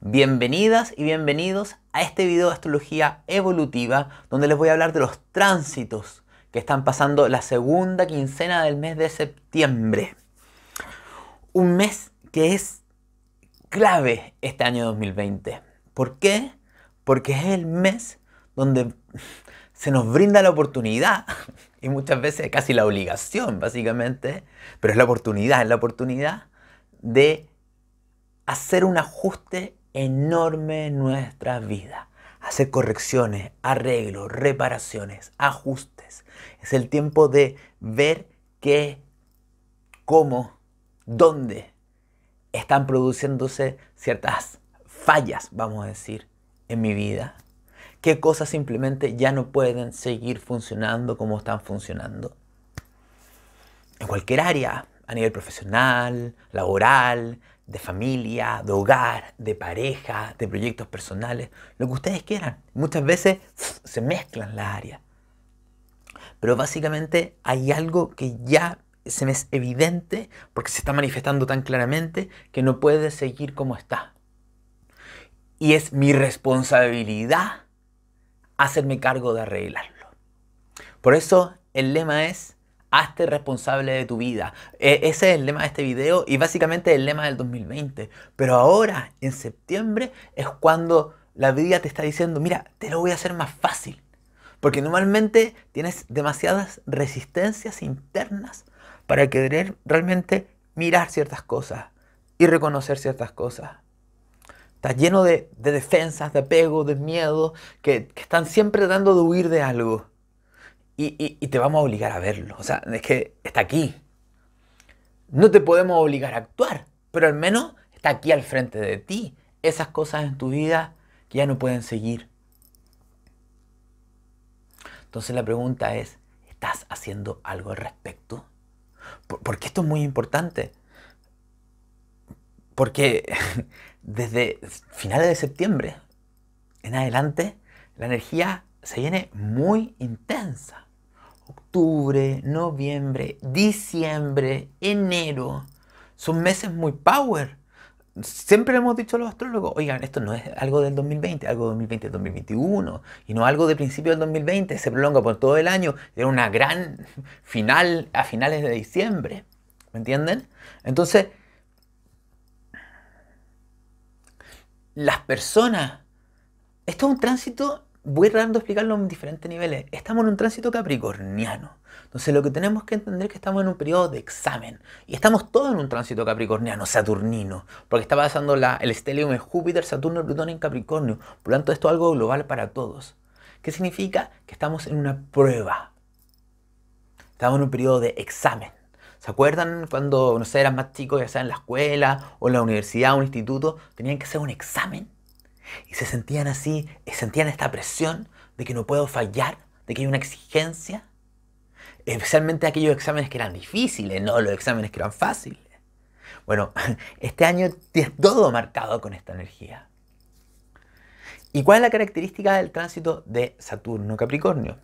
Bienvenidas y bienvenidos a este video de astrología evolutiva donde les voy a hablar de los tránsitos que están pasando la segunda quincena del mes de septiembre. Un mes que es clave este año 2020. ¿Por qué? Porque es el mes donde se nos brinda la oportunidad y muchas veces casi la obligación básicamente, pero es la oportunidad, es la oportunidad de hacer un ajuste enorme nuestra vida. Hacer correcciones, arreglos, reparaciones, ajustes. Es el tiempo de ver qué, cómo, dónde están produciéndose ciertas fallas, vamos a decir, en mi vida. Qué cosas simplemente ya no pueden seguir funcionando como están funcionando. En cualquier área, a nivel profesional, laboral, de familia, de hogar, de pareja, de proyectos personales, lo que ustedes quieran. Muchas veces se mezclan las áreas. Pero básicamente hay algo que ya se me es evidente porque se está manifestando tan claramente que no puede seguir como está. Y es mi responsabilidad hacerme cargo de arreglarlo. Por eso el lema es hazte responsable de tu vida. E, ese es el lema de este video y básicamente el lema del 2020. Pero ahora, en septiembre, es cuando la vida te está diciendo, mira, te lo voy a hacer más fácil. Porque normalmente tienes demasiadas resistencias internas para querer realmente mirar ciertas cosas y reconocer ciertas cosas. Estás lleno de, defensas, de apego, de miedo, que, que están siempre tratando de huir de algo y, te vamos a obligar a verlo. O sea, es que está aquí. No te podemos obligar a actuar, pero al menos está aquí al frente de ti. Esas cosas en tu vida que ya no pueden seguir. Entonces la pregunta es, ¿estás haciendo algo al respecto? Porque esto es muy importante. Porque desde finales de septiembre en adelante, la energía se viene muy intensa octubre, noviembre, diciembre, enero. Son meses muy power. Siempre hemos dicho a los astrólogos, oigan, esto no es algo del 2020, algo del 2020-2021, y no algo de principio del 2020, se prolonga por todo el año, era una gran final a finales de diciembre, ¿me entienden? Entonces, las personas, esto es un tránsito voy tratando de explicarlo en diferentes niveles. Estamos en un tránsito capricorniano. Entonces lo que tenemos que entender es que estamos en un periodo de examen. Y estamos todos en un tránsito capricorniano, saturnino. Porque está pasando la, el estelium en Júpiter, Saturno, Plutón en Capricornio. Por lo tanto, esto es algo global para todos. ¿Qué significa? Que estamos en una prueba. Estamos en un periodo de examen. ¿Se acuerdan cuando, no eran más chicos, ya sea en la escuela o en la universidad o un instituto, tenían que hacer un examen? Y se sentían así, sentían esta presión de que no puedo fallar, de que hay una exigencia. Especialmente aquellos exámenes que eran difíciles, no los exámenes que eran fáciles. Bueno, este año es todo marcado con esta energía. ¿Y cuál es la característica del tránsito de Saturno Capricornio?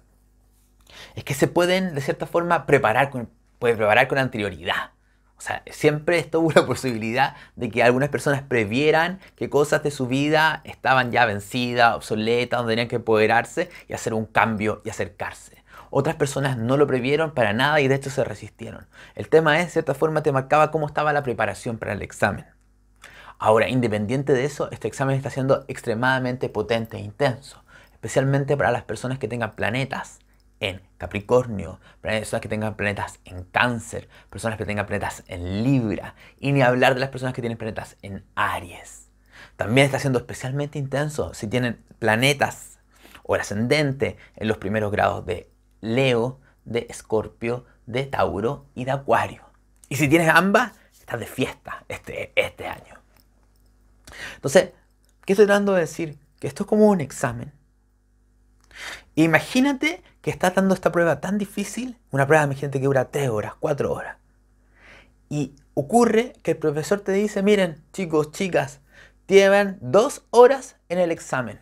Es que se pueden, de cierta forma, preparar con, preparar con anterioridad. O sea, siempre estuvo la posibilidad de que algunas personas previeran que cosas de su vida estaban ya vencidas, obsoletas, donde tenían que empoderarse y hacer un cambio y acercarse. Otras personas no lo previeron para nada y de hecho se resistieron. El tema es, de cierta forma, te marcaba cómo estaba la preparación para el examen. Ahora, independiente de eso, este examen está siendo extremadamente potente e intenso, especialmente para las personas que tengan planetas en Capricornio, personas que tengan planetas en Cáncer, personas que tengan planetas en Libra, y ni hablar de las personas que tienen planetas en Aries. También está siendo especialmente intenso si tienen planetas o el ascendente en los primeros grados de Leo, de Escorpio, de Tauro y de Acuario. Y si tienes ambas, estás de fiesta este, este año. Entonces, ¿qué estoy tratando de decir? Que esto es como un examen. Imagínate que está dando esta prueba tan difícil, una prueba, mi gente, que dura 3 horas, 4 horas. Y ocurre que el profesor te dice, miren, chicos, chicas, tienen 2 horas en el examen.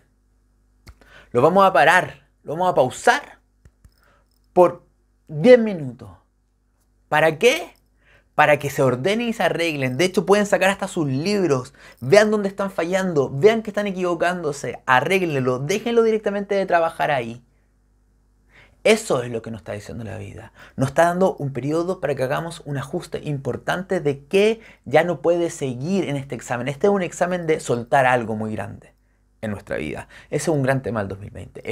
Lo vamos a parar, lo vamos a pausar por 10 minutos. ¿Para qué? Para que se ordenen y se arreglen. De hecho, pueden sacar hasta sus libros. Vean dónde están fallando. Vean que están equivocándose. Arréglenlo. Déjenlo directamente de trabajar ahí. Eso es lo que nos está diciendo la vida. Nos está dando un periodo para que hagamos un ajuste importante de que ya no puede seguir en este examen. Este es un examen de soltar algo muy grande en nuestra vida. Ese es un gran tema del 2020.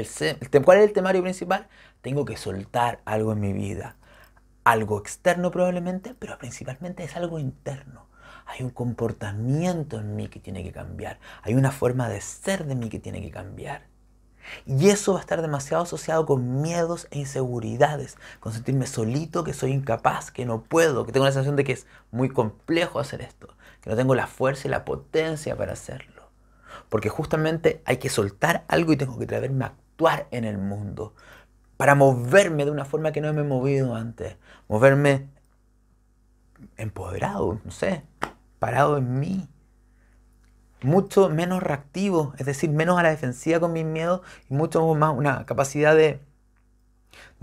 ¿Cuál es el temario principal? Tengo que soltar algo en mi vida. Algo externo probablemente, pero principalmente es algo interno. Hay un comportamiento en mí que tiene que cambiar. Hay una forma de ser de mí que tiene que cambiar. Y eso va a estar demasiado asociado con miedos e inseguridades, con sentirme solito, que soy incapaz, que no puedo, que tengo la sensación de que es muy complejo hacer esto, que no tengo la fuerza y la potencia para hacerlo. Porque justamente hay que soltar algo y tengo que traerme a actuar en el mundo, para moverme de una forma que no me he movido antes, moverme empoderado, no sé, parado en mí mucho menos reactivo, es decir, menos a la defensiva con mis miedos y mucho más una capacidad de,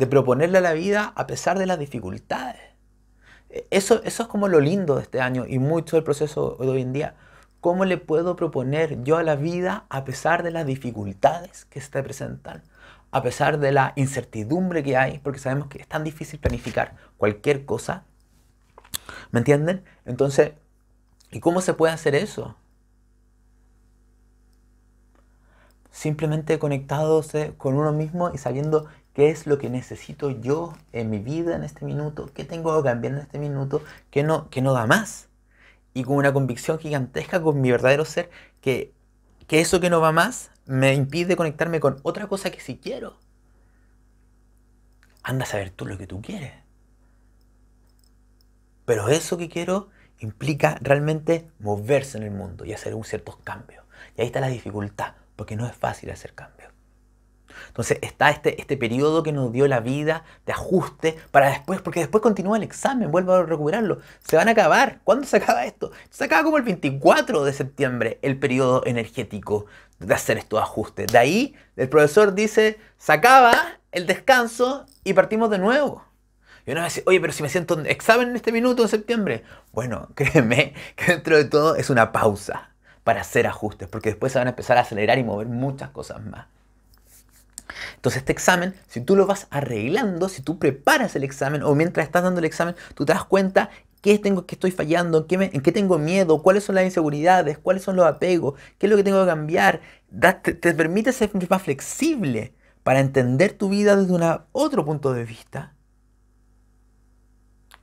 proponerle a la vida a pesar de las dificultades. E, eso, eso es como lo lindo de este año y mucho del proceso de hoy en día. ¿Cómo le puedo proponer yo a la vida a pesar de las dificultades que se te presentan? A pesar de la incertidumbre que hay, porque sabemos que es tan difícil planificar cualquier cosa. ¿Me entienden? Entonces, ¿y cómo se puede hacer eso? simplemente conectándose con uno mismo y sabiendo qué es lo que necesito yo en mi vida en este minuto, qué tengo que cambiar en este minuto, qué no, qué no da más. Y con una convicción gigantesca con mi verdadero ser que, que eso que no va más me impide conectarme con otra cosa que sí quiero. Anda a saber tú lo que tú quieres. Pero eso que quiero implica realmente moverse en el mundo y hacer un ciertos cambios. Y ahí está la dificultad, porque no es fácil hacer cambios. Entonces está este, este periodo que nos dio la vida de ajuste para después, porque después continúa el examen, vuelvo a recuperarlo. Se van a acabar. ¿Cuándo se acaba esto? Se acaba como el 24 de septiembre el periodo energético de hacer estos ajustes. De ahí el profesor dice, se acaba el descanso y partimos de nuevo. Y uno va oye, pero si me siento en examen en este minuto de septiembre. Bueno, créeme que dentro de todo es una pausa para hacer ajustes, porque después se van a empezar a acelerar y mover muchas cosas más. Entonces este examen, si tú lo vas arreglando, si tú preparas el examen o mientras estás dando el examen, tú te das cuenta qué tengo que estoy fallando, en qué, tengo miedo, cuáles son las inseguridades, cuáles son los apegos, qué es lo que tengo que cambiar. te, permite ser más flexible para entender tu vida desde otro punto de vista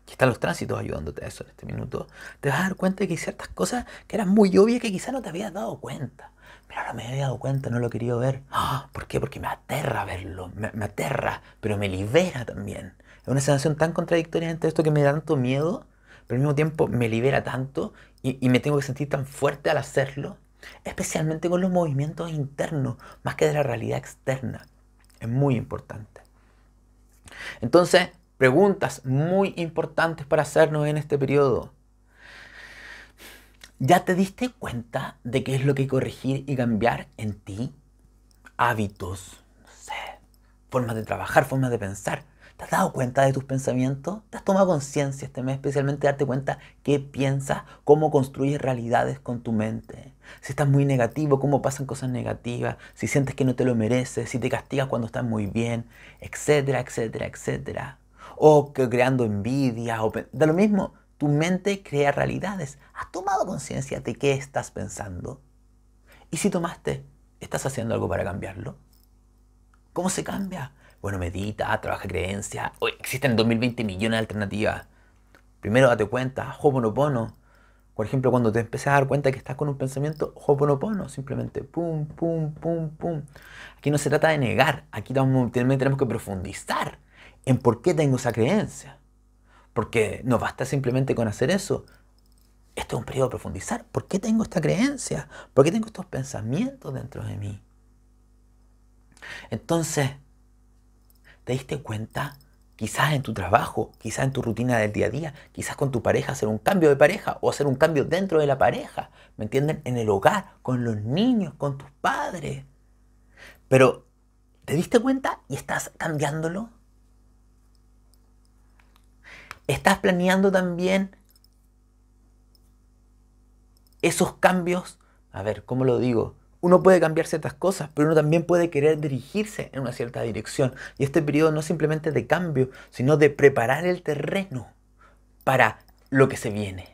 que están los tránsitos ayudándote a eso en este minuto, te vas a dar cuenta de que hay ciertas cosas que eran muy obvias que quizás no te habías dado cuenta. Pero ahora me había dado cuenta, no lo he querido ver. Ah, ¿Por qué? Porque me aterra verlo, me, aterra, pero me libera también. Es una sensación tan contradictoria entre esto que me da tanto miedo, pero al mismo tiempo me libera tanto y, y me tengo que sentir tan fuerte al hacerlo, especialmente con los movimientos internos, más que de la realidad externa. Es muy importante. Entonces, preguntas muy importantes para hacernos en este periodo. ¿Ya te diste cuenta de qué es lo que corregir y cambiar en ti? Hábitos, no sé, formas de trabajar, formas de pensar. ¿Te has dado cuenta de tus pensamientos? ¿Te has tomado conciencia este mes, especialmente darte cuenta qué piensas, cómo construyes realidades con tu mente? Si estás muy negativo, cómo pasan cosas negativas, si sientes que no te lo mereces, si te castigas cuando estás muy bien, etcétera, etcétera, etcétera o creando envidia. o lo mismo. Tu mente crea realidades. ¿Has tomado conciencia de qué estás pensando? Y si tomaste, ¿estás haciendo algo para cambiarlo? ¿Cómo se cambia? Bueno, medita, trabaja creencias. Hoy existen 2020 millones de alternativas. Primero date cuenta, ho'oponopono. Por ejemplo, cuando te empieces a dar cuenta que estás con un pensamiento, ho'oponopono. simplemente pum, pum, pum, pum. Aquí no se trata de negar, aquí tenemos que profundizar en por qué tengo esa creencia. Porque no basta simplemente con hacer eso. Esto es un periodo de profundizar. ¿Por qué tengo esta creencia? ¿Por qué tengo estos pensamientos dentro de mí? Entonces, ¿te diste cuenta? Quizás en tu trabajo, quizás en tu rutina del día a día, quizás con tu pareja hacer un cambio de pareja o hacer un cambio dentro de la pareja, ¿me entienden? En el hogar, con los niños, con tus padres. Pero, ¿te diste cuenta y estás cambiándolo? ¿Estás planeando también esos cambios? A ver, ¿cómo lo digo? Uno puede cambiar ciertas cosas, pero uno también puede querer dirigirse en una cierta dirección. Y este periodo no es simplemente de cambio, sino de preparar el terreno para lo que se viene.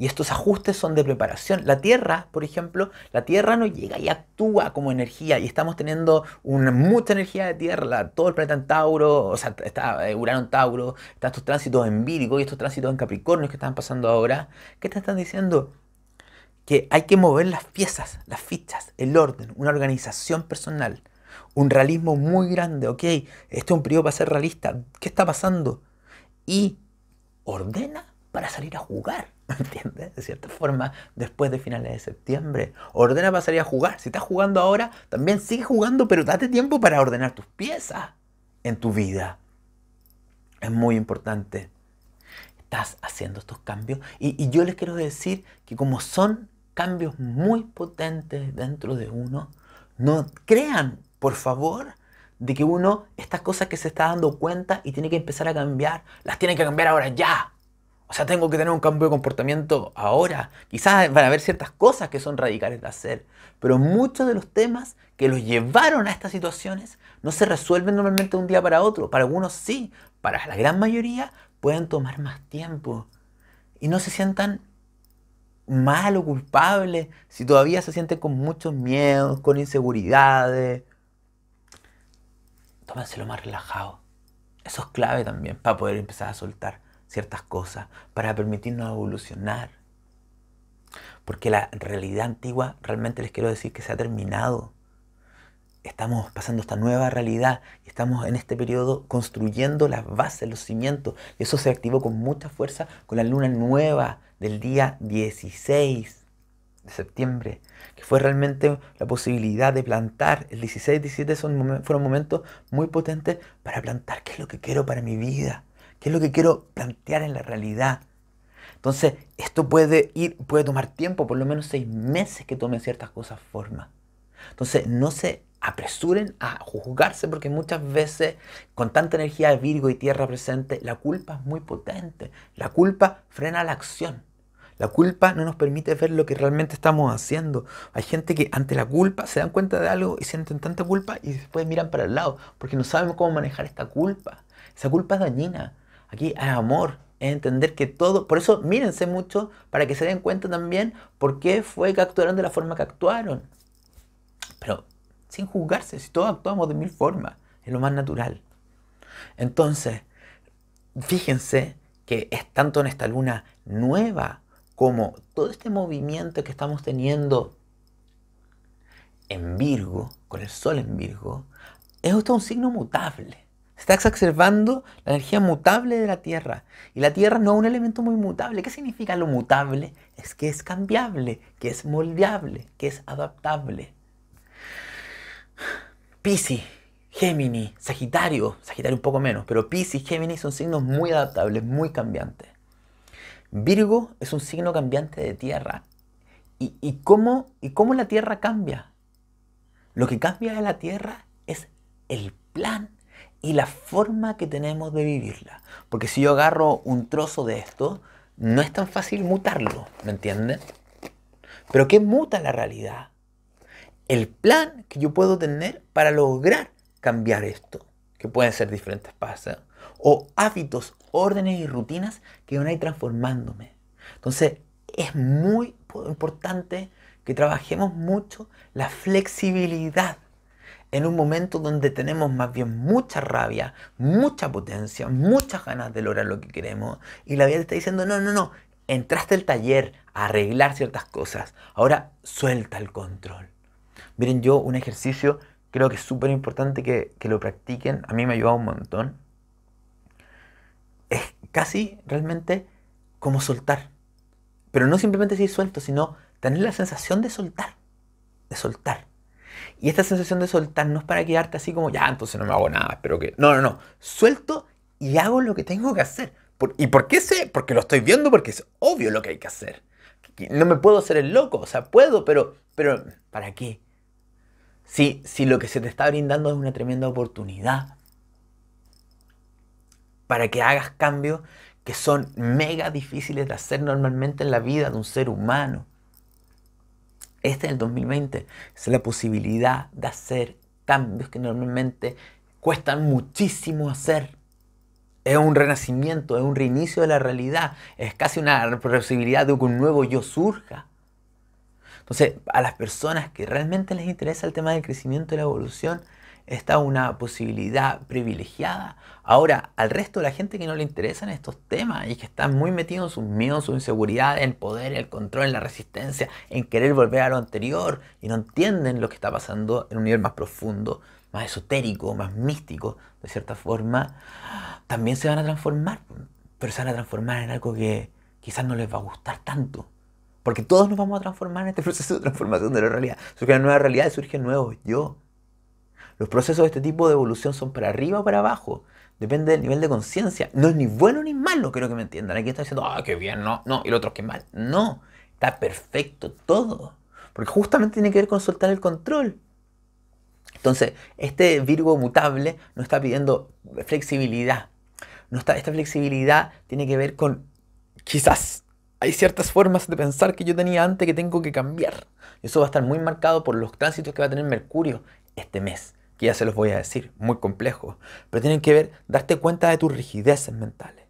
Y estos ajustes son de preparación. La Tierra, por ejemplo, la Tierra no llega y actúa como energía. Y estamos teniendo una, mucha energía de Tierra. todo el planeta en Tauro, o sea, está eh, Urano en Tauro, están estos tránsitos en Virgo y estos tránsitos en Capricornio que están pasando ahora. ¿Qué te están diciendo? Que hay que mover las piezas, las fichas, el orden, una organización personal. Un realismo muy grande, ok, este es un periodo para ser realista, ¿qué está pasando? Y ordena para salir a jugar. ¿Entiendes? De cierta forma, después de finales de septiembre. Ordena pasaría a jugar. Si estás jugando ahora, también sigue jugando, pero date tiempo para ordenar tus piezas en tu vida. Es muy importante. Estás haciendo estos cambios. Y, y yo les quiero decir que como son cambios muy potentes dentro de uno, no crean, por favor, de que uno, estas cosas que se está dando cuenta y tiene que empezar a cambiar, las tiene que cambiar ahora ya. O sea, tengo que tener un cambio de comportamiento ahora. Quizás van a haber ciertas cosas que son radicales de hacer, pero muchos de los temas que los llevaron a estas situaciones no se resuelven normalmente de un día para otro. Para algunos sí, para la gran mayoría pueden tomar más tiempo. Y no se sientan mal o culpables si todavía se sienten con muchos miedos, con inseguridades. Tómenselo más relajado. Eso es clave también para poder empezar a soltar ciertas cosas para permitirnos evolucionar. Porque la realidad antigua realmente les quiero decir que se ha terminado. Estamos pasando esta nueva realidad y estamos en este periodo construyendo las bases, los cimientos. Y eso se activó con mucha fuerza con la luna nueva del día 16 de septiembre, que fue realmente la posibilidad de plantar. El 16 y 17 son, fueron momentos muy potentes para plantar qué es lo que quiero para mi vida ¿Qué es lo que quiero plantear en la realidad? Entonces, esto puede ir, puede tomar tiempo, por lo menos seis meses que tomen ciertas cosas forma. Entonces, no se apresuren a juzgarse porque muchas veces con tanta energía de Virgo y Tierra presente, la culpa es muy potente. La culpa frena la acción. La culpa no nos permite ver lo que realmente estamos haciendo. Hay gente que ante la culpa se dan cuenta de algo y sienten tanta culpa y después miran para el lado porque no saben cómo manejar esta culpa. Esa culpa es dañina. Aquí hay amor, es entender que todo, por eso mírense mucho para que se den cuenta también por qué fue que actuaron de la forma que actuaron. Pero sin juzgarse, si todos actuamos de mil formas, es lo más natural. Entonces, fíjense que es tanto en esta luna nueva como todo este movimiento que estamos teniendo en Virgo, con el sol en Virgo, es un signo mutable. Estás está exacerbando la energía mutable de la Tierra. Y la Tierra no es un elemento muy mutable. ¿Qué significa lo mutable? Es que es cambiable, que es moldeable, que es adaptable. Piscis, Géminis, Sagitario, Sagitario un poco menos, pero Piscis, Géminis son signos muy adaptables, muy cambiantes. Virgo es un signo cambiante de Tierra. ¿Y, cómo, ¿Y cómo la Tierra cambia? Lo que cambia de la Tierra es el plan y la forma que tenemos de vivirla. Porque si yo agarro un trozo de esto, no es tan fácil mutarlo, ¿me entienden? Pero ¿qué muta la realidad? El plan que yo puedo tener para lograr cambiar esto, que pueden ser diferentes pasos, o hábitos, órdenes y rutinas que van a ir transformándome. Entonces, es muy importante que trabajemos mucho la flexibilidad en un momento donde tenemos más bien mucha rabia, mucha potencia, muchas ganas de lograr lo que queremos y la vida te está diciendo, no, no, no, entraste al taller a arreglar ciertas cosas, ahora suelta el control. Miren, yo un ejercicio creo que es súper importante que, lo practiquen, a mí me ha ayudado un montón, es casi realmente como soltar, pero no simplemente decir suelto, sino tener la sensación de soltar, de soltar y esta sensación de soltar no es para quedarte así como, ya, entonces no me hago nada, espero que... No, no, no. Suelto y hago lo que tengo que hacer. ¿Y por qué sé? Porque lo estoy viendo, porque es obvio lo que hay que hacer. No me puedo hacer el loco, o sea, puedo, pero, pero ¿para qué? Si, si lo que se te está brindando es una tremenda oportunidad para que hagas cambios que son mega difíciles de hacer normalmente en la vida de un ser humano este en el 2020 es la posibilidad de hacer cambios que normalmente cuestan muchísimo hacer. Es un renacimiento, es un reinicio de la realidad, es casi una posibilidad de que un nuevo yo surja. Entonces, a las personas que realmente les interesa el tema del crecimiento y la evolución, está una posibilidad privilegiada. Ahora, al resto de la gente que no le interesan estos temas y que están muy metidos en sus miedos, en su inseguridad, en el poder, en el control, en la resistencia, en querer volver a lo anterior y no entienden lo que está pasando en un nivel más profundo, más esotérico, más místico, de cierta forma, también se van a transformar, pero se van a transformar en algo que quizás no les va a gustar tanto. Porque todos nos vamos a transformar en este proceso de transformación de la realidad. Surge una nueva realidad y un nuevo yo. Los procesos de este tipo de evolución son para arriba o para abajo. Depende del nivel de conciencia. No es ni bueno ni malo, creo que me entiendan. Aquí está diciendo, ah, qué bien, no, no, y el otro, qué mal. No, está perfecto todo. Porque justamente tiene que ver con soltar el control. Entonces, este Virgo mutable no está pidiendo flexibilidad. No está, esta flexibilidad tiene que ver con, quizás, hay ciertas formas de pensar que yo tenía antes que tengo que cambiar. Eso va a estar muy marcado por los tránsitos que va a tener Mercurio este mes que ya se los voy a decir, muy complejo pero tienen que ver darte cuenta de tus rigideces mentales,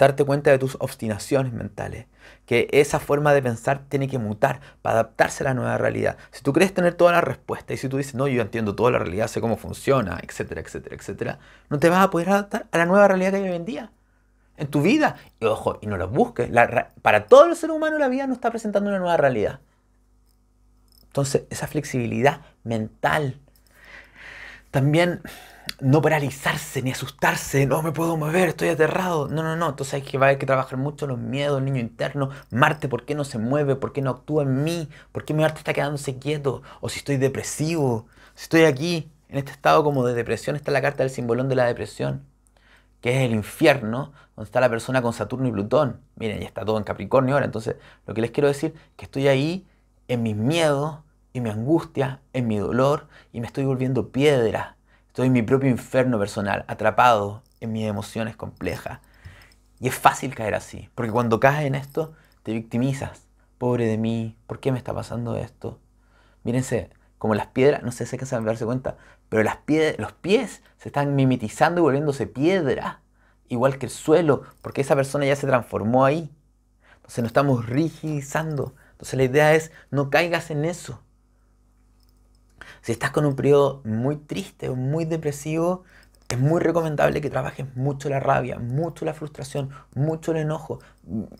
darte cuenta de tus obstinaciones mentales, que esa forma de pensar tiene que mutar para adaptarse a la nueva realidad. Si tú crees tener toda la respuesta y si tú dices, no, yo entiendo toda la realidad, sé cómo funciona, etcétera, etcétera, etcétera, no te vas a poder adaptar a la nueva realidad que hoy en día en tu vida. Y ojo, y no lo busques. para todo el ser humano la vida no está presentando una nueva realidad. Entonces, esa flexibilidad mental también no paralizarse ni asustarse, no me puedo mover, estoy aterrado. No, no, no. Entonces hay que, va que trabajar mucho los miedos, el niño interno. Marte, ¿por qué no se mueve? ¿Por qué no actúa en mí? ¿Por qué mi arte está quedándose quieto? O si estoy depresivo, si estoy aquí, en este estado como de depresión, está la carta del simbolón de la depresión, que es el infierno, donde está la persona con Saturno y Plutón. Miren, ya está todo en Capricornio ahora. Entonces, lo que les quiero decir, que estoy ahí en mis miedos, mi angustia, en mi dolor y me estoy volviendo piedra. Estoy en mi propio infierno personal, atrapado en mis emociones complejas. Y es fácil caer así, porque cuando caes en esto, te victimizas. Pobre de mí, ¿por qué me está pasando esto? Mírense, como las piedras, no sé si van a darse cuenta, pero las los pies se están mimetizando y volviéndose piedra, igual que el suelo, porque esa persona ya se transformó ahí. Entonces nos estamos rigidizando. Entonces la idea es, no caigas en eso. Si estás con un periodo muy triste o muy depresivo, es muy recomendable que trabajes mucho la rabia, mucho la frustración, mucho el enojo.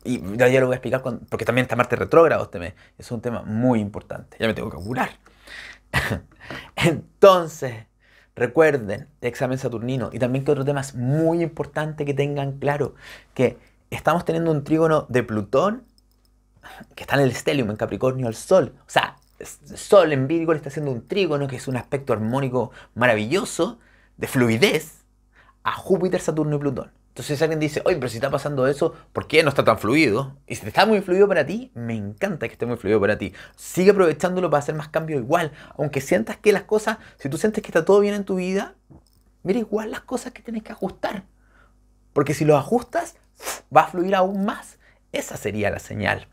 Y ya, lo voy a explicar porque también está Marte retrógrado este Es un tema muy importante. Ya me tengo que curar. Entonces, recuerden, examen saturnino. Y también que otro tema es muy importante que tengan claro, que estamos teniendo un trígono de Plutón que está en el estelium, en Capricornio, al Sol. O sea, Sol en Virgo le está haciendo un trígono que es un aspecto armónico maravilloso, de fluidez, a Júpiter, Saturno y Plutón. Entonces alguien dice, oye, pero si está pasando eso, ¿por qué no está tan fluido? Y si está muy fluido para ti, me encanta que esté muy fluido para ti. Sigue aprovechándolo para hacer más cambios igual. Aunque sientas que las cosas, si tú sientes que está todo bien en tu vida, mira igual las cosas que tienes que ajustar. Porque si lo ajustas, va a fluir aún más. Esa sería la señal.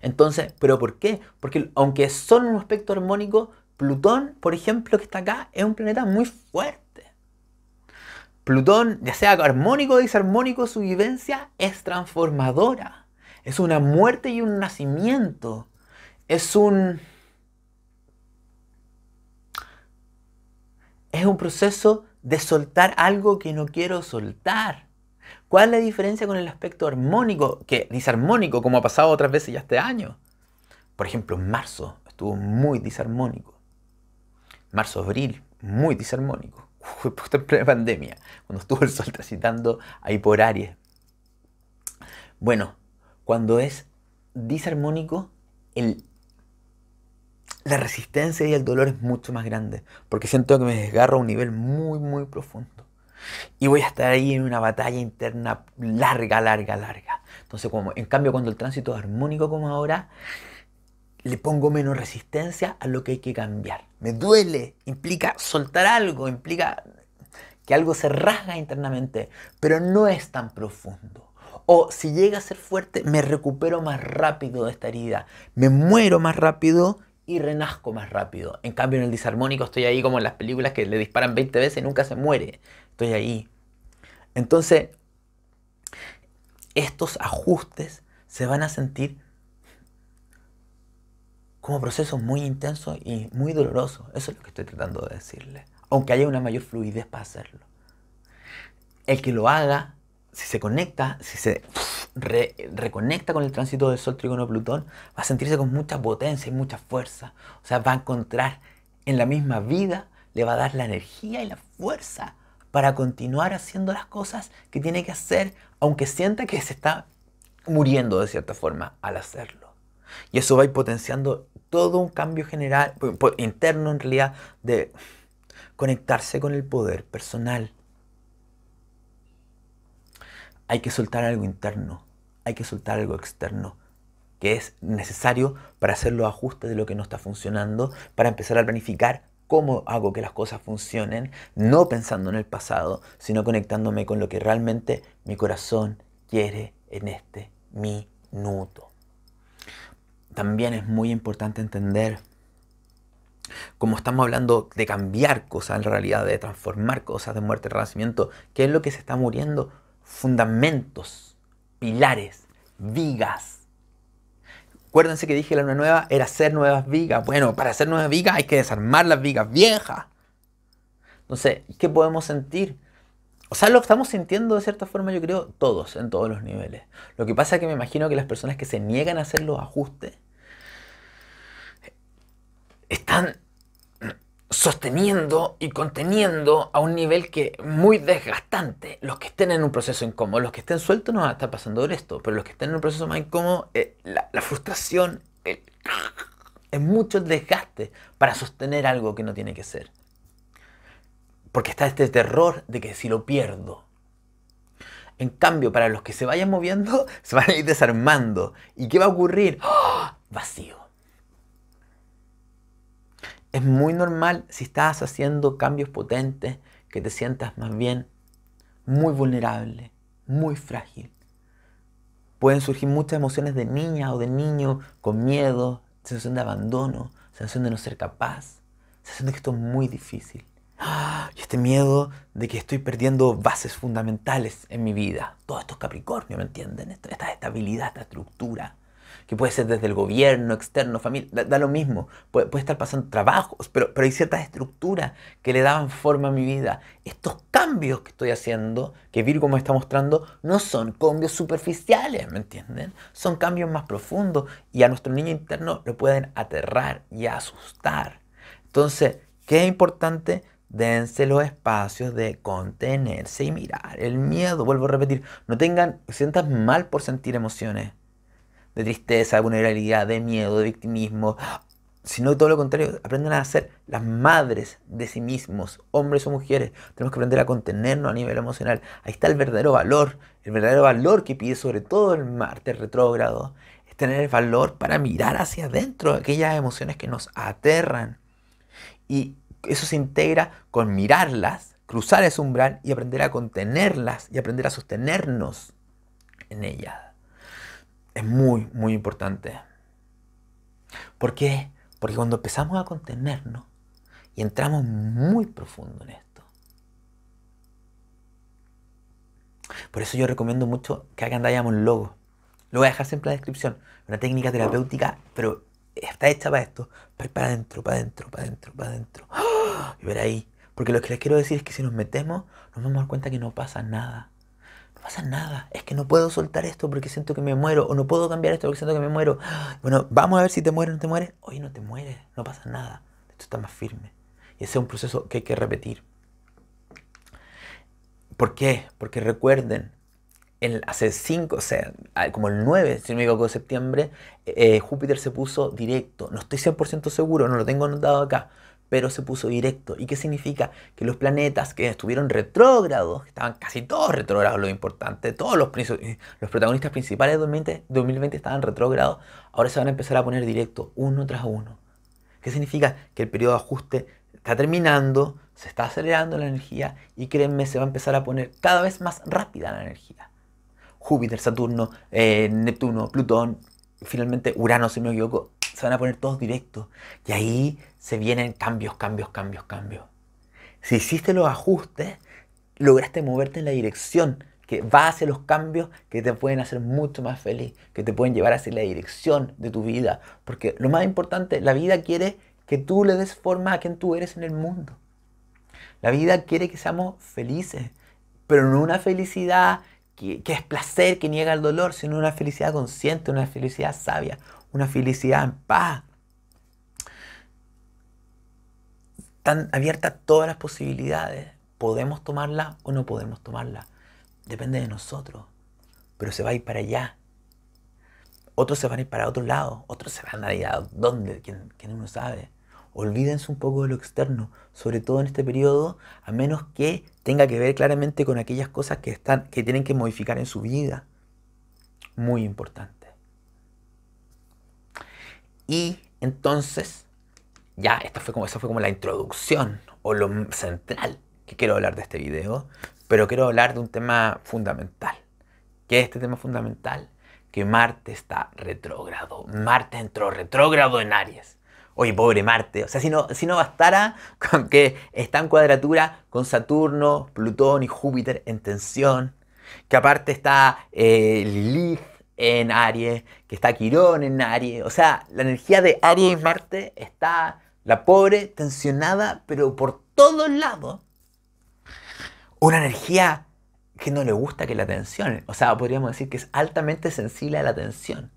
Entonces, ¿pero por qué? Porque aunque son un aspecto armónico, Plutón, por ejemplo, que está acá, es un planeta muy fuerte. Plutón, ya sea armónico o disarmónico, su vivencia es transformadora. Es una muerte y un nacimiento. Es un... Es un proceso de soltar algo que no quiero soltar. ¿Cuál es la diferencia con el aspecto armónico, que disarmónico, como ha pasado otras veces ya este año? Por ejemplo, en marzo estuvo muy disarmónico. Marzo, abril, muy disarmónico. en pandemia, cuando estuvo el sol transitando ahí por Aries. Bueno, cuando es disarmónico, el, la resistencia y el dolor es mucho más grande, porque siento que me desgarro a un nivel muy, muy profundo. Y voy a estar ahí en una batalla interna larga, larga, larga. Entonces, como, en cambio, cuando el tránsito es armónico como ahora, le pongo menos resistencia a lo que hay que cambiar. Me duele, implica soltar algo, implica que algo se rasga internamente, pero no es tan profundo. O si llega a ser fuerte, me recupero más rápido de esta herida, me muero más rápido y renazco más rápido. En cambio, en el disarmónico estoy ahí como en las películas que le disparan 20 veces y nunca se muere. Estoy ahí. Entonces, estos ajustes se van a sentir como procesos muy intensos y muy dolorosos. Eso es lo que estoy tratando de decirle. Aunque haya una mayor fluidez para hacerlo. El que lo haga, si se conecta, si se reconecta con el tránsito del Sol, Trigono, Plutón, va a sentirse con mucha potencia y mucha fuerza. O sea, va a encontrar en la misma vida, le va a dar la energía y la fuerza para continuar haciendo las cosas que tiene que hacer, aunque sienta que se está muriendo de cierta forma al hacerlo. Y eso va a ir potenciando todo un cambio general, interno en realidad, de conectarse con el poder personal, hay que soltar algo interno, hay que soltar algo externo, que es necesario para hacer los ajustes de lo que no está funcionando, para empezar a planificar cómo hago que las cosas funcionen, no pensando en el pasado, sino conectándome con lo que realmente mi corazón quiere en este minuto. También es muy importante entender como estamos hablando de cambiar cosas en realidad, de transformar cosas, de muerte, renacimiento, ¿qué es lo que se está muriendo? fundamentos, pilares, vigas. Acuérdense que dije la nueva era hacer nuevas vigas. Bueno, para hacer nuevas vigas hay que desarmar las vigas viejas. Entonces, ¿qué podemos sentir? O sea, lo estamos sintiendo de cierta forma, yo creo, todos, en todos los niveles. Lo que pasa es que me imagino que las personas que se niegan a hacer los ajustes están sosteniendo y conteniendo a un nivel que muy desgastante. Los que estén en un proceso incómodo, los que estén sueltos no estar pasando esto, pero los que estén en un proceso más incómodo, eh, la, frustración, es mucho desgaste para sostener algo que no tiene que ser. Porque está este terror de que si lo pierdo. En cambio, para los que se vayan moviendo, se van a ir desarmando. ¿Y qué va a ocurrir? ¡Oh! Vacío. Es muy normal si estás haciendo cambios potentes que te sientas más bien muy vulnerable, muy frágil. Pueden surgir muchas emociones de niña o de niño con miedo, sensación de abandono, sensación de no ser capaz, sensación de que esto es muy difícil. ¡Ah! Y este miedo de que estoy perdiendo bases fundamentales en mi vida. Todos estos Capricornio, ¿me entienden? Esta estabilidad, esta estructura que puede ser desde el gobierno, externo, familia, da, lo mismo, puede, estar pasando trabajos, pero, pero hay ciertas estructuras que le daban forma a mi vida. Estos cambios que estoy haciendo, que Virgo me está mostrando, no son cambios superficiales, ¿me entienden? Son cambios más profundos y a nuestro niño interno lo pueden aterrar y asustar. Entonces, ¿qué es importante? dense los espacios de contenerse y mirar el miedo. Vuelvo a repetir, no tengan, sientas mal por sentir emociones de tristeza, de vulnerabilidad, de miedo, de victimismo, sino todo lo contrario, aprenden a ser las madres de sí mismos, hombres o mujeres. Tenemos que aprender a contenernos a nivel emocional. Ahí está el verdadero valor, el verdadero valor que pide sobre todo el Marte retrógrado, es tener el valor para mirar hacia adentro aquellas emociones que nos aterran. Y eso se integra con mirarlas, cruzar ese umbral y aprender a contenerlas y aprender a sostenernos en ellas es muy, muy importante. ¿Por qué? Porque cuando empezamos a contenernos y entramos muy profundo en esto. Por eso yo recomiendo mucho que hagan un logo. Lo voy a dejar siempre en la descripción. Una técnica terapéutica, pero está hecha para esto. Para para adentro, para adentro, para adentro, para adentro. ¡Ah! Y ver ahí. Porque lo que les quiero decir es que si nos metemos, nos vamos a dar cuenta que no pasa nada pasa nada, es que no puedo soltar esto porque siento que me muero, o no puedo cambiar esto porque siento que me muero. Bueno, vamos a ver si te mueres o no te mueres. Hoy no te mueres, no pasa nada, esto está más firme. Y ese es un proceso que hay que repetir. ¿Por qué? Porque recuerden, hace 5, o sea, ah, como el 9, de septiembre, eh, eh, Júpiter se puso directo. No estoy 100% seguro, no lo tengo anotado acá, pero se puso directo. ¿Y qué significa? Que los planetas que estuvieron retrógrados, que estaban casi todos retrógrados, lo importante, todos los, eh, los protagonistas principales de 2020, estaban retrógrados, ahora se van a empezar a poner directo, uno tras uno. ¿Qué significa? Que el periodo de ajuste está terminando, se está acelerando la energía y créanme, se va a empezar a poner cada vez más rápida la energía. Júpiter, Saturno, eh, Neptuno, Plutón, finalmente Urano, si no me equivoco, se van a poner todos directos. Y ahí se vienen cambios, cambios, cambios, cambios. Si hiciste los ajustes, lograste moverte en la dirección que va hacia los cambios que te pueden hacer mucho más feliz, que te pueden llevar hacia la dirección de tu vida. Porque lo más importante, la vida quiere que tú le des forma a quien tú eres en el mundo. La vida quiere que seamos felices, pero no una felicidad que, es placer, que niega el dolor, sino una felicidad consciente, una felicidad sabia, una felicidad en paz. Están abiertas todas las posibilidades. Podemos tomarla o no podemos tomarla. Depende de nosotros. Pero se va a ir para allá. Otros se van a ir para otro lado. Otros se van a ir a donde, que no uno sabe? Olvídense un poco de lo externo, sobre todo en este periodo, a menos que tenga que ver claramente con aquellas cosas que, están, que tienen que modificar en su vida. Muy importante. Y entonces, ya, esto fue como, fue como la introducción o lo central que quiero hablar de este video, pero quiero hablar de un tema fundamental. ¿Qué es este tema fundamental? Que Marte está retrógrado. Marte entró retrógrado en Aries. Oye, pobre Marte. O sea, si no, si no bastara con que está en cuadratura con Saturno, Plutón y Júpiter en tensión, que aparte está eh, en Aries, que está Quirón en Aries. O sea, la energía de Aries y Marte está la pobre, tensionada, pero por todos lados. Una energía que no le gusta que la tensionen. O sea, podríamos decir que es altamente sensible a la tensión.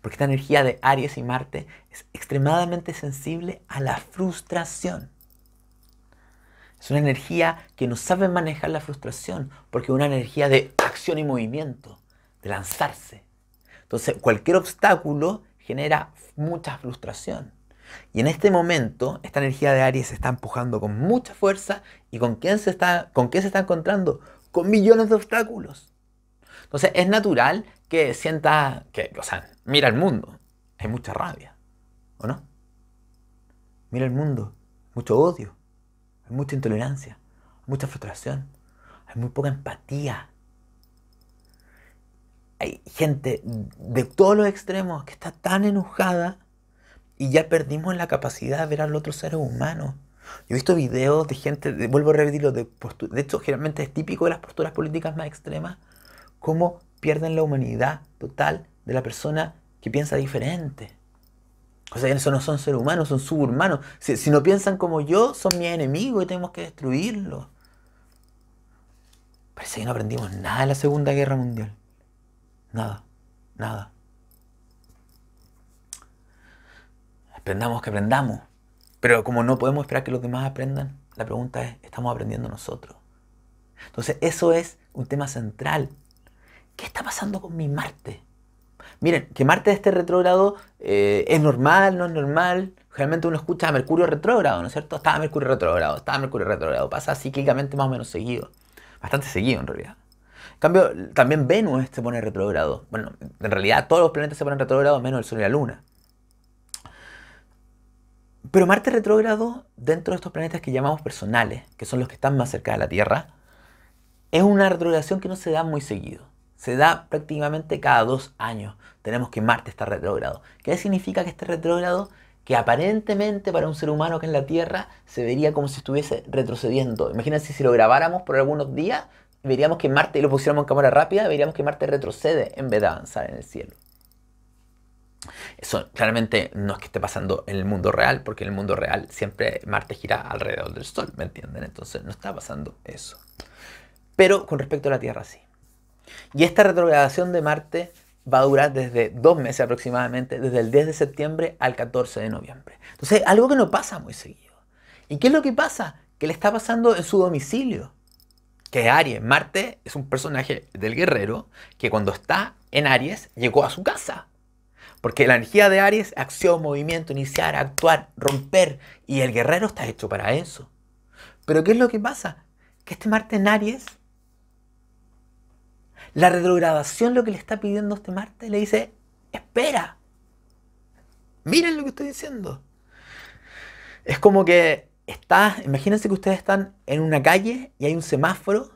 Porque esta energía de Aries y Marte es extremadamente sensible a la frustración. Es una energía que no sabe manejar la frustración, porque es una energía de acción y movimiento de lanzarse. Entonces, cualquier obstáculo genera mucha frustración. Y en este momento, esta energía de Aries se está empujando con mucha fuerza. ¿Y con quién se está, con qué se está encontrando? Con millones de obstáculos. Entonces, es natural que sienta que, o sea, mira el mundo. Hay mucha rabia, ¿o no? Mira el mundo. Mucho odio. Hay mucha intolerancia. Mucha frustración. Hay muy poca empatía hay gente de todos los extremos que está tan enojada y ya perdimos la capacidad de ver al otro ser humano. Yo he visto videos de gente, vuelvo a repetirlo, de, esto hecho generalmente es típico de las posturas políticas más extremas, cómo pierden la humanidad total de la persona que piensa diferente. O sea, eso no son seres humanos, son subhumanos. Si, si no piensan como yo, son mi enemigo y tenemos que destruirlos. Parece que no aprendimos nada de la Segunda Guerra Mundial. Nada, nada. Aprendamos que aprendamos. Pero como no podemos esperar que los demás aprendan, la pregunta es, ¿estamos aprendiendo nosotros? Entonces, eso es un tema central. ¿Qué está pasando con mi Marte? Miren, que Marte esté retrógrado eh, es normal, no es normal. Generalmente uno escucha a Mercurio retrógrado, ¿no es cierto? Estaba Mercurio retrógrado, estaba Mercurio retrógrado. Pasa cíclicamente más o menos seguido. Bastante seguido en realidad cambio, también Venus se pone retrógrado. Bueno, en realidad todos los planetas se ponen retrógrados menos el Sol y la Luna. Pero Marte retrógrado, dentro de estos planetas que llamamos personales, que son los que están más cerca de la Tierra, es una retrogradación que no se da muy seguido. Se da prácticamente cada dos años. Tenemos que Marte está retrógrado. ¿Qué significa que esté retrógrado? que aparentemente para un ser humano que en la Tierra se vería como si estuviese retrocediendo. Imagínense si lo grabáramos por algunos días, veríamos que Marte, y lo pusiéramos en cámara rápida, veríamos que Marte retrocede en vez de avanzar en el cielo. Eso claramente no es que esté pasando en el mundo real, porque en el mundo real siempre Marte gira alrededor del Sol, ¿me entienden? Entonces no está pasando eso. Pero con respecto a la Tierra sí. Y esta retrogradación de Marte va a durar desde dos meses aproximadamente, desde el 10 de septiembre al 14 de noviembre. Entonces algo que no pasa muy seguido. ¿Y qué es lo que pasa? Que le está pasando en su domicilio que Aries, Marte es un personaje del guerrero que cuando está en Aries llegó a su casa. Porque la energía de Aries, acción, movimiento, iniciar, actuar, romper. Y el guerrero está hecho para eso. Pero ¿qué es lo que pasa? Que este Marte en Aries, la retrogradación lo que le está pidiendo este Marte, le dice, espera. Miren lo que estoy diciendo. Es como que imagínense que ustedes están en una calle y hay un semáforo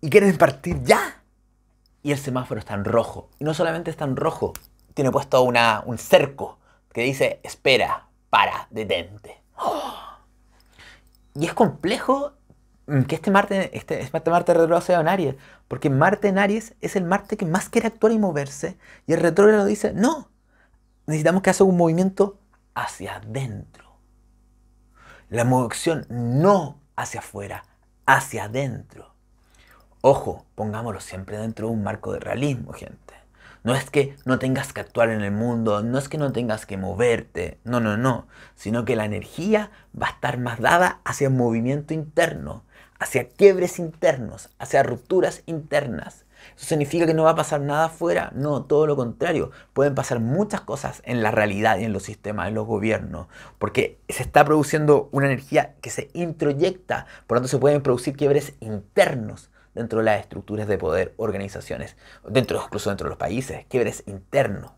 y quieren partir ya. Y el semáforo está en rojo. Y no solamente está en rojo, tiene puesto un cerco que dice espera, para, detente. Y es complejo mm, que este Marte, este, este Marte retrógrado sea en Aries, porque Marte en Aries es el Marte que más quiere actuar y moverse, y el retrógrado dice, no, necesitamos que haga un movimiento hacia adentro la moción no hacia afuera, hacia adentro. Ojo, pongámoslo siempre dentro de un marco de realismo, gente. No es que no tengas que actuar en el mundo, no es que no tengas que moverte, no, no, no, sino que la energía va a estar más dada hacia movimiento interno, hacia quiebres internos, hacia rupturas internas, ¿Eso significa que no va a pasar nada afuera? No, todo lo contrario. Pueden pasar muchas cosas en la realidad y en los sistemas, en los gobiernos, porque se está produciendo una energía que se introyecta, por lo tanto se pueden producir quiebres internos dentro de las estructuras de poder, organizaciones, dentro, incluso dentro de los países, quiebres internos.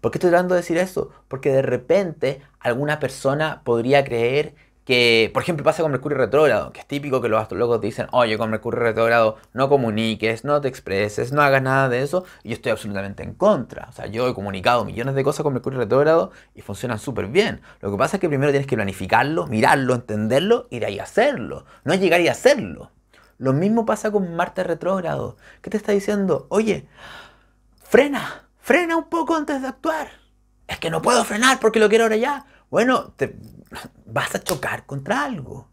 ¿Por qué estoy tratando de decir eso? Porque de repente alguna persona podría creer que, por ejemplo, pasa con Mercurio retrógrado, que es típico que los astrólogos te dicen, oye, con Mercurio retrógrado no comuniques, no te expreses, no hagas nada de eso, y yo estoy absolutamente en contra. O sea, yo he comunicado millones de cosas con Mercurio retrógrado y funcionan súper bien. Lo que pasa es que primero tienes que planificarlo, mirarlo, entenderlo y de ahí hacerlo, no llegar y hacerlo. Lo mismo pasa con Marte retrógrado, que te está diciendo, oye, frena, frena un poco antes de actuar. Es que no puedo frenar porque lo quiero ahora ya bueno, te, vas a chocar contra algo.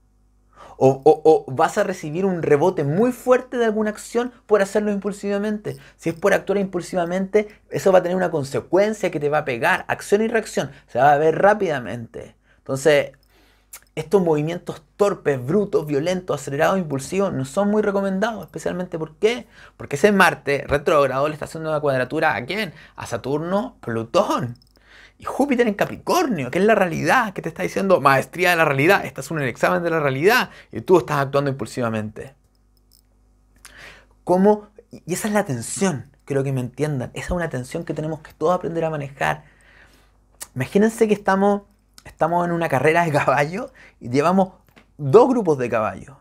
O, vas a recibir un rebote muy fuerte de alguna acción por hacerlo impulsivamente. Si es por actuar impulsivamente, eso va a tener una consecuencia que te va a pegar. Acción y reacción se va a ver rápidamente. Entonces, estos movimientos torpes, brutos, violentos, acelerados, impulsivos, no son muy recomendados. Especialmente ¿por qué? porque ese Marte retrógrado le está haciendo una cuadratura a quién? A Saturno, Plutón y Júpiter en Capricornio, que es la realidad, que te está diciendo maestría de la realidad, estás en el examen de la realidad y tú estás actuando impulsivamente. ¿Cómo? Y esa es la tensión, creo que me entiendan, esa es una tensión que tenemos que todos aprender a manejar. Imagínense que estamos, estamos en una carrera de caballo y llevamos dos grupos de caballos.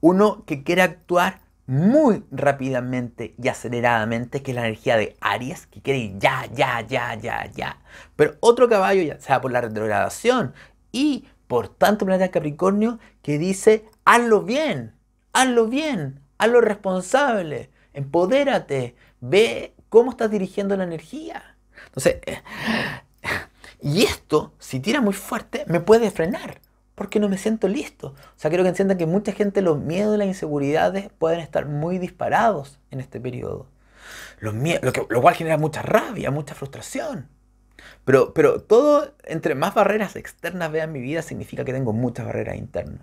Uno que quiere actuar muy rápidamente y aceleradamente, que es la energía de Aries, que quiere ir ya, ya, ya, ya, ya. Pero otro caballo, ya sea por la retrogradación y por tanto planeta Capricornio, que dice, hazlo bien, hazlo bien, hazlo responsable, empodérate, ve cómo estás dirigiendo la energía. Entonces, eh, y esto, si tira muy fuerte, me puede frenar porque no me siento listo. O sea, quiero que entiendan que mucha gente los miedos y las inseguridades pueden estar muy disparados en este periodo. Los lo, cual genera mucha rabia, mucha frustración. Pero, pero todo, entre más barreras externas vean mi vida, significa que tengo muchas barreras internas.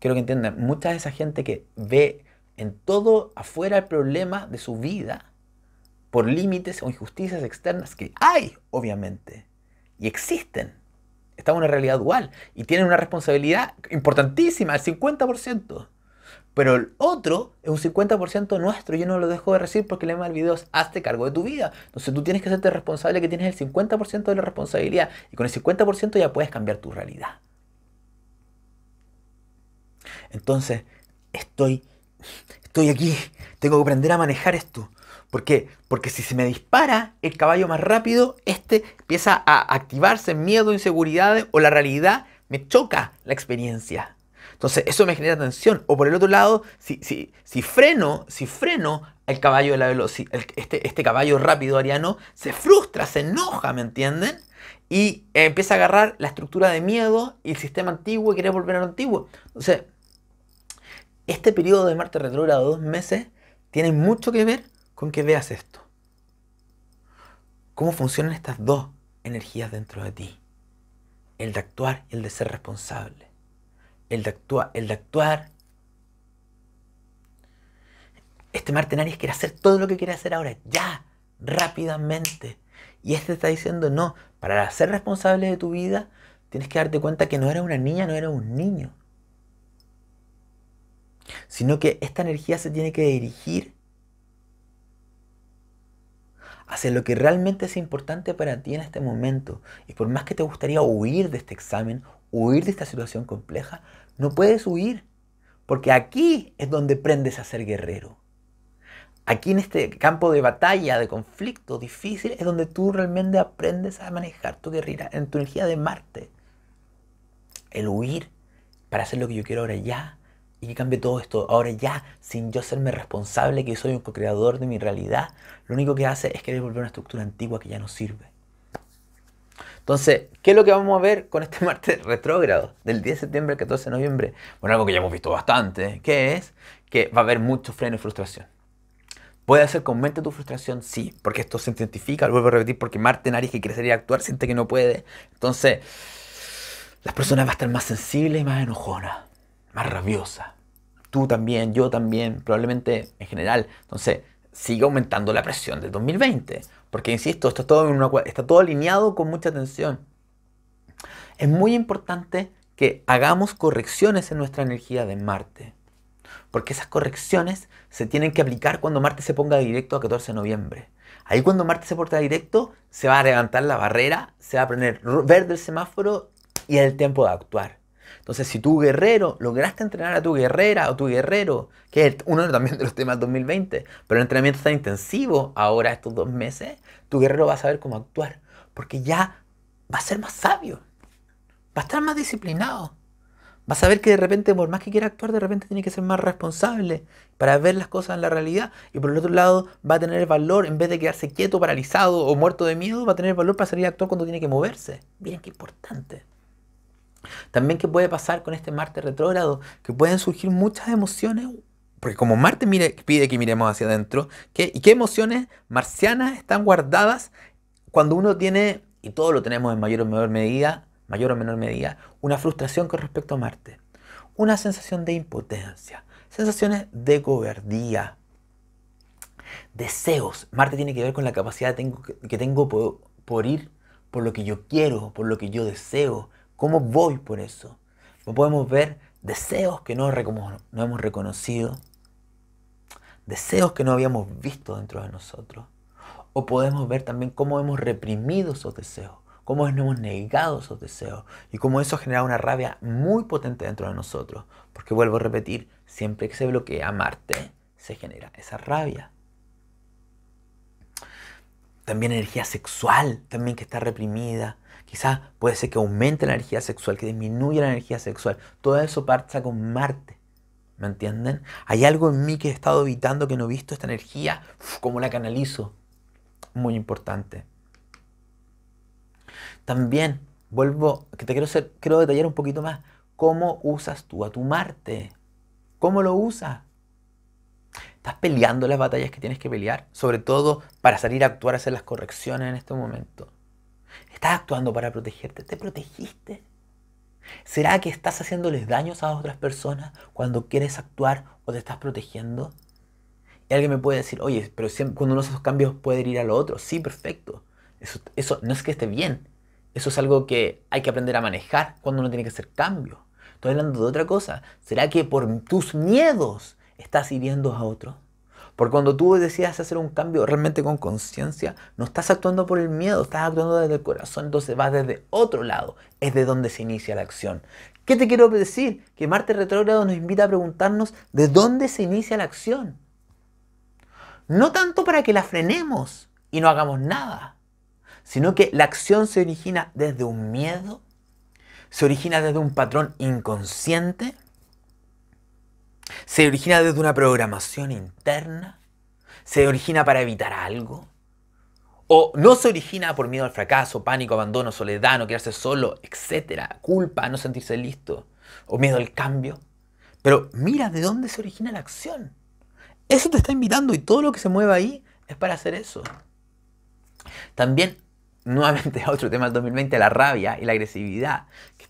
Quiero que entiendan, mucha de esa gente que ve en todo afuera el problema de su vida, por límites o injusticias externas que hay, obviamente, y existen está en una realidad dual y tiene una responsabilidad importantísima, el 50%. Pero el otro es un 50% nuestro. Yo no lo dejo de decir porque el lema del video es hazte cargo de tu vida. Entonces tú tienes que hacerte responsable que tienes el 50% de la responsabilidad. Y con el 50% ya puedes cambiar tu realidad. Entonces, estoy, estoy aquí. Tengo que aprender a manejar esto. ¿Por qué? Porque si se me dispara el caballo más rápido, este empieza a activarse miedo, inseguridades o la realidad me choca la experiencia. Entonces eso me genera tensión. O por el otro lado, si, freno, si freno el caballo de la velocidad, este, este, caballo rápido ariano, se frustra, se enoja, ¿me entienden? Y empieza a agarrar la estructura de miedo y el sistema antiguo y quiere volver lo antiguo. Entonces, este periodo de Marte retrógrado de dos meses tiene mucho que ver con que veas esto. ¿Cómo funcionan estas dos energías dentro de ti? El de actuar y el de ser responsable. El de actuar, el de actuar. Este Marte quiere hacer todo lo que quiere hacer ahora, ya, rápidamente. Y este está diciendo, no, para ser responsable de tu vida, tienes que darte cuenta que no era una niña, no era un niño. Sino que esta energía se tiene que dirigir Hacer lo que realmente es importante para ti en este momento. Y por más que te gustaría huir de este examen, huir de esta situación compleja, no puedes huir, porque aquí es donde aprendes a ser guerrero. Aquí en este campo de batalla, de conflicto difícil, es donde tú realmente aprendes a manejar tu guerrera en tu energía de Marte. El huir para hacer lo que yo quiero ahora ya, y que cambie todo esto. Ahora ya, sin yo serme responsable, que soy un co-creador de mi realidad, lo único que hace es querer volver a una estructura antigua que ya no sirve. Entonces, ¿qué es lo que vamos a ver con este martes retrógrado del 10 de septiembre al 14 de noviembre? Bueno, algo que ya hemos visto bastante, que es que va a haber mucho freno y frustración. ¿Puede hacer con mente tu frustración? Sí, porque esto se identifica, lo vuelvo a repetir, porque Marte en Aries que quiere salir actuar siente que no puede. Entonces, las personas van a estar más sensibles y más enojonas, más rabiosas, tú también, yo también, probablemente en general. Entonces, sigue aumentando la presión del 2020. Porque, insisto, todo está todo alineado con mucha tensión. Es muy importante que hagamos correcciones en nuestra energía de Marte. Porque esas correcciones se tienen que aplicar cuando Marte se ponga directo a 14 de noviembre. Ahí cuando Marte se porta directo, se va a levantar la barrera, se va a poner verde el semáforo y el tiempo de actuar. Entonces, si tu guerrero, lograste entrenar a tu guerrera o tu guerrero, que es uno también de los temas 2020, pero el entrenamiento está intensivo ahora estos dos meses, tu guerrero va a saber cómo actuar, porque ya va a ser más sabio, va a estar más disciplinado, va a saber que de repente, por más que quiera actuar, de repente tiene que ser más responsable para ver las cosas en la realidad. Y por el otro lado, va a tener valor, en vez de quedarse quieto, paralizado o muerto de miedo, va a tener valor para salir a actuar cuando tiene que moverse. Miren qué importante. También ¿qué puede pasar con este Marte retrógrado, que pueden surgir muchas emociones, porque como Marte pide que miremos hacia adentro, ¿qué, ¿y qué emociones marcianas están guardadas cuando uno tiene, y todos lo tenemos en mayor o menor medida, mayor o menor medida, una frustración con respecto a Marte, una sensación de impotencia, sensaciones de cobardía, deseos. Marte tiene que ver con la capacidad que tengo por ir, por lo que yo quiero, por lo que yo deseo, ¿Cómo voy por eso? ¿Cómo podemos ver deseos que no, hemos reconocido, deseos que no habíamos visto dentro de nosotros. O podemos ver también cómo hemos reprimido esos deseos, cómo hemos negado esos deseos y cómo eso genera una rabia muy potente dentro de nosotros. Porque vuelvo a repetir, siempre que se bloquea Marte, se genera esa rabia. También energía sexual, también que está reprimida, Quizás puede ser que aumente la energía sexual, que disminuya la energía sexual. Todo eso parte con Marte. ¿Me entienden? Hay algo en mí que he estado evitando, que no he visto esta energía, cómo la canalizo. Muy importante. También, vuelvo, que te quiero, ser, quiero detallar un poquito más, cómo usas tú a tu Marte. ¿Cómo lo usas? ¿Estás peleando las batallas que tienes que pelear? Sobre todo para salir a actuar, hacer las correcciones en este momento estás actuando para protegerte? ¿Te protegiste? ¿Será que estás haciéndoles daños a otras personas cuando quieres actuar o te estás protegiendo? Y alguien me puede decir, oye, pero cuando uno hace esos cambios puede ir a lo otro. Sí, perfecto. Eso, eso no es que esté bien. Eso es algo que hay que aprender a manejar cuando uno tiene que hacer cambios. Estoy hablando de otra cosa. ¿Será que por tus miedos estás hiriendo a otros? Porque cuando tú decidas hacer un cambio realmente con conciencia, no estás actuando por el miedo, estás actuando desde el corazón, entonces vas desde otro lado, es de donde se inicia la acción. ¿Qué te quiero decir? Que Marte retrógrado nos invita a preguntarnos de dónde se inicia la acción. No tanto para que la frenemos y no hagamos nada, sino que la acción se origina desde un miedo, se origina desde un patrón inconsciente ¿Se origina desde una programación interna? ¿Se origina para evitar algo? ¿O no se origina por miedo al fracaso, pánico, abandono, soledad, no quedarse solo, etcétera? Culpa, no sentirse listo, o miedo al cambio. Pero mira de dónde se origina la acción. Eso te está invitando y todo lo que se mueve ahí es para hacer eso. También, nuevamente, otro tema del 2020, la rabia y la agresividad,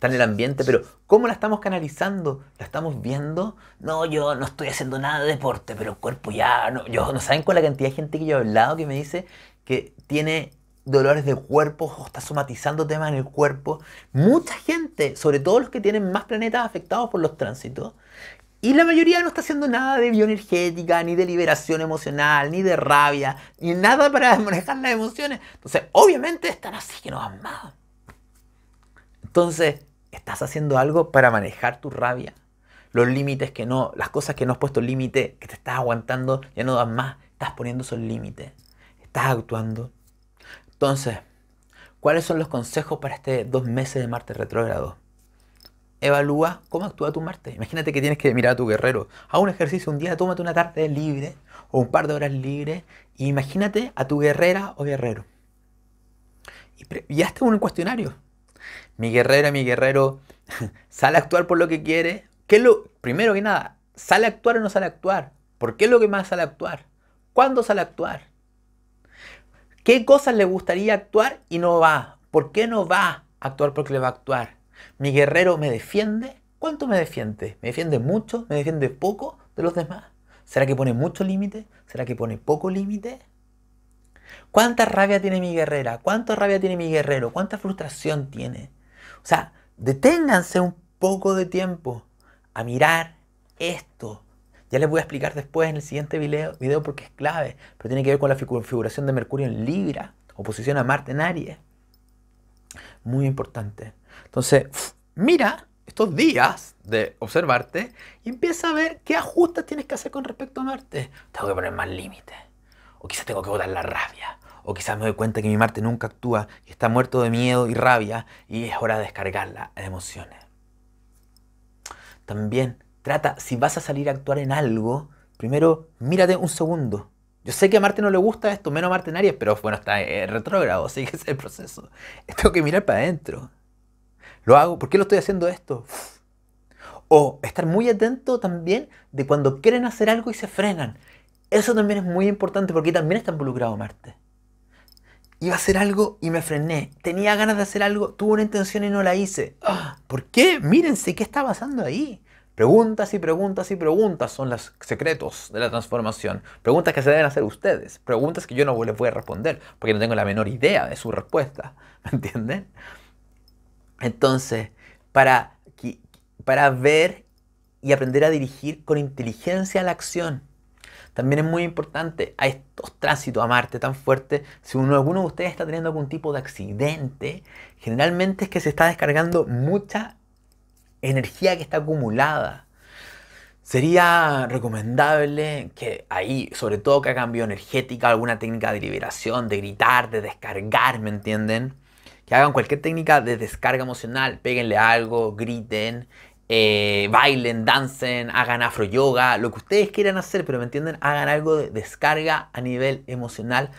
en el ambiente, pero ¿cómo la estamos canalizando? ¿La estamos viendo? No, yo no estoy haciendo nada de deporte, pero el cuerpo ya, no, yo, no saben con la cantidad de gente que yo he hablado que me dice que tiene dolores de cuerpo o está somatizando temas en el cuerpo. Mucha gente, sobre todo los que tienen más planetas afectados por los tránsitos, y la mayoría no está haciendo nada de bioenergética, ni de liberación emocional, ni de rabia, ni nada para manejar las emociones. Entonces, obviamente están así que no van más Entonces, ¿Estás haciendo algo para manejar tu rabia? Los límites que no, las cosas que no has puesto límite, que te estás aguantando, ya no dan más. Estás poniendo esos límites. Estás actuando. Entonces, ¿cuáles son los consejos para este dos meses de Marte retrógrado? Evalúa cómo actúa tu Marte. Imagínate que tienes que mirar a tu guerrero. Haz un ejercicio un día, tómate una tarde libre o un par de horas libre. Y e imagínate a tu guerrera o guerrero. Y, y hazte un cuestionario mi guerrera, mi guerrero, sale a actuar por lo que quiere. ¿Qué lo, primero que nada, ¿sale a actuar o no sale a actuar? ¿Por qué es lo que más sale a actuar? ¿Cuándo sale a actuar? ¿Qué cosas le gustaría actuar y no va? ¿Por qué no va a actuar porque le va a actuar? ¿Mi guerrero me defiende? ¿Cuánto me defiende? ¿Me defiende mucho? ¿Me defiende poco de los demás? ¿Será que pone mucho límite? ¿Será que pone poco límite? ¿Cuánta rabia tiene mi guerrera? ¿Cuánta rabia tiene mi guerrero? ¿Cuánta frustración tiene? O sea, deténganse un poco de tiempo a mirar esto. Ya les voy a explicar después en el siguiente video, video porque es clave, pero tiene que ver con la configuración de Mercurio en Libra, oposición a Marte en Aries. Muy importante. Entonces, mira estos días de observarte y empieza a ver qué ajustes tienes que hacer con respecto a Marte. Tengo que poner más límites. O quizás tengo que botar la rabia o quizás me doy cuenta que mi Marte nunca actúa y está muerto de miedo y rabia y es hora de descargarla de emociones. También trata, si vas a salir a actuar en algo, primero mírate un segundo. Yo sé que a Marte no le gusta esto, menos a Marte en Aries, pero bueno, está eh, retrógrado, así que es el proceso. Tengo que mirar para adentro. Lo hago, ¿por qué lo estoy haciendo esto? O estar muy atento también de cuando quieren hacer algo y se frenan. Eso también es muy importante porque también está involucrado Marte iba a hacer algo y me frené. Tenía ganas de hacer algo, tuve una intención y no la hice. ¡Ah! ¿Por qué? Mírense, ¿qué está pasando ahí? Preguntas y preguntas y preguntas son los secretos de la transformación. Preguntas que se deben hacer ustedes. Preguntas que yo no les voy a responder porque no tengo la menor idea de su respuesta. ¿Me entienden? Entonces, para, para ver y aprender a dirigir con inteligencia la acción. También es muy importante a estos tránsitos a Marte tan fuertes. Si uno, alguno de ustedes está teniendo algún tipo de accidente, generalmente es que se está descargando mucha energía que está acumulada. Sería recomendable que ahí, sobre todo que cambio energética alguna técnica de liberación, de gritar, de descargar, ¿me entienden? Que hagan cualquier técnica de descarga emocional, péguenle algo, griten, eh, bailen, dancen, hagan afro yoga, lo que ustedes quieran hacer, pero me entienden, hagan algo de descarga a nivel emocional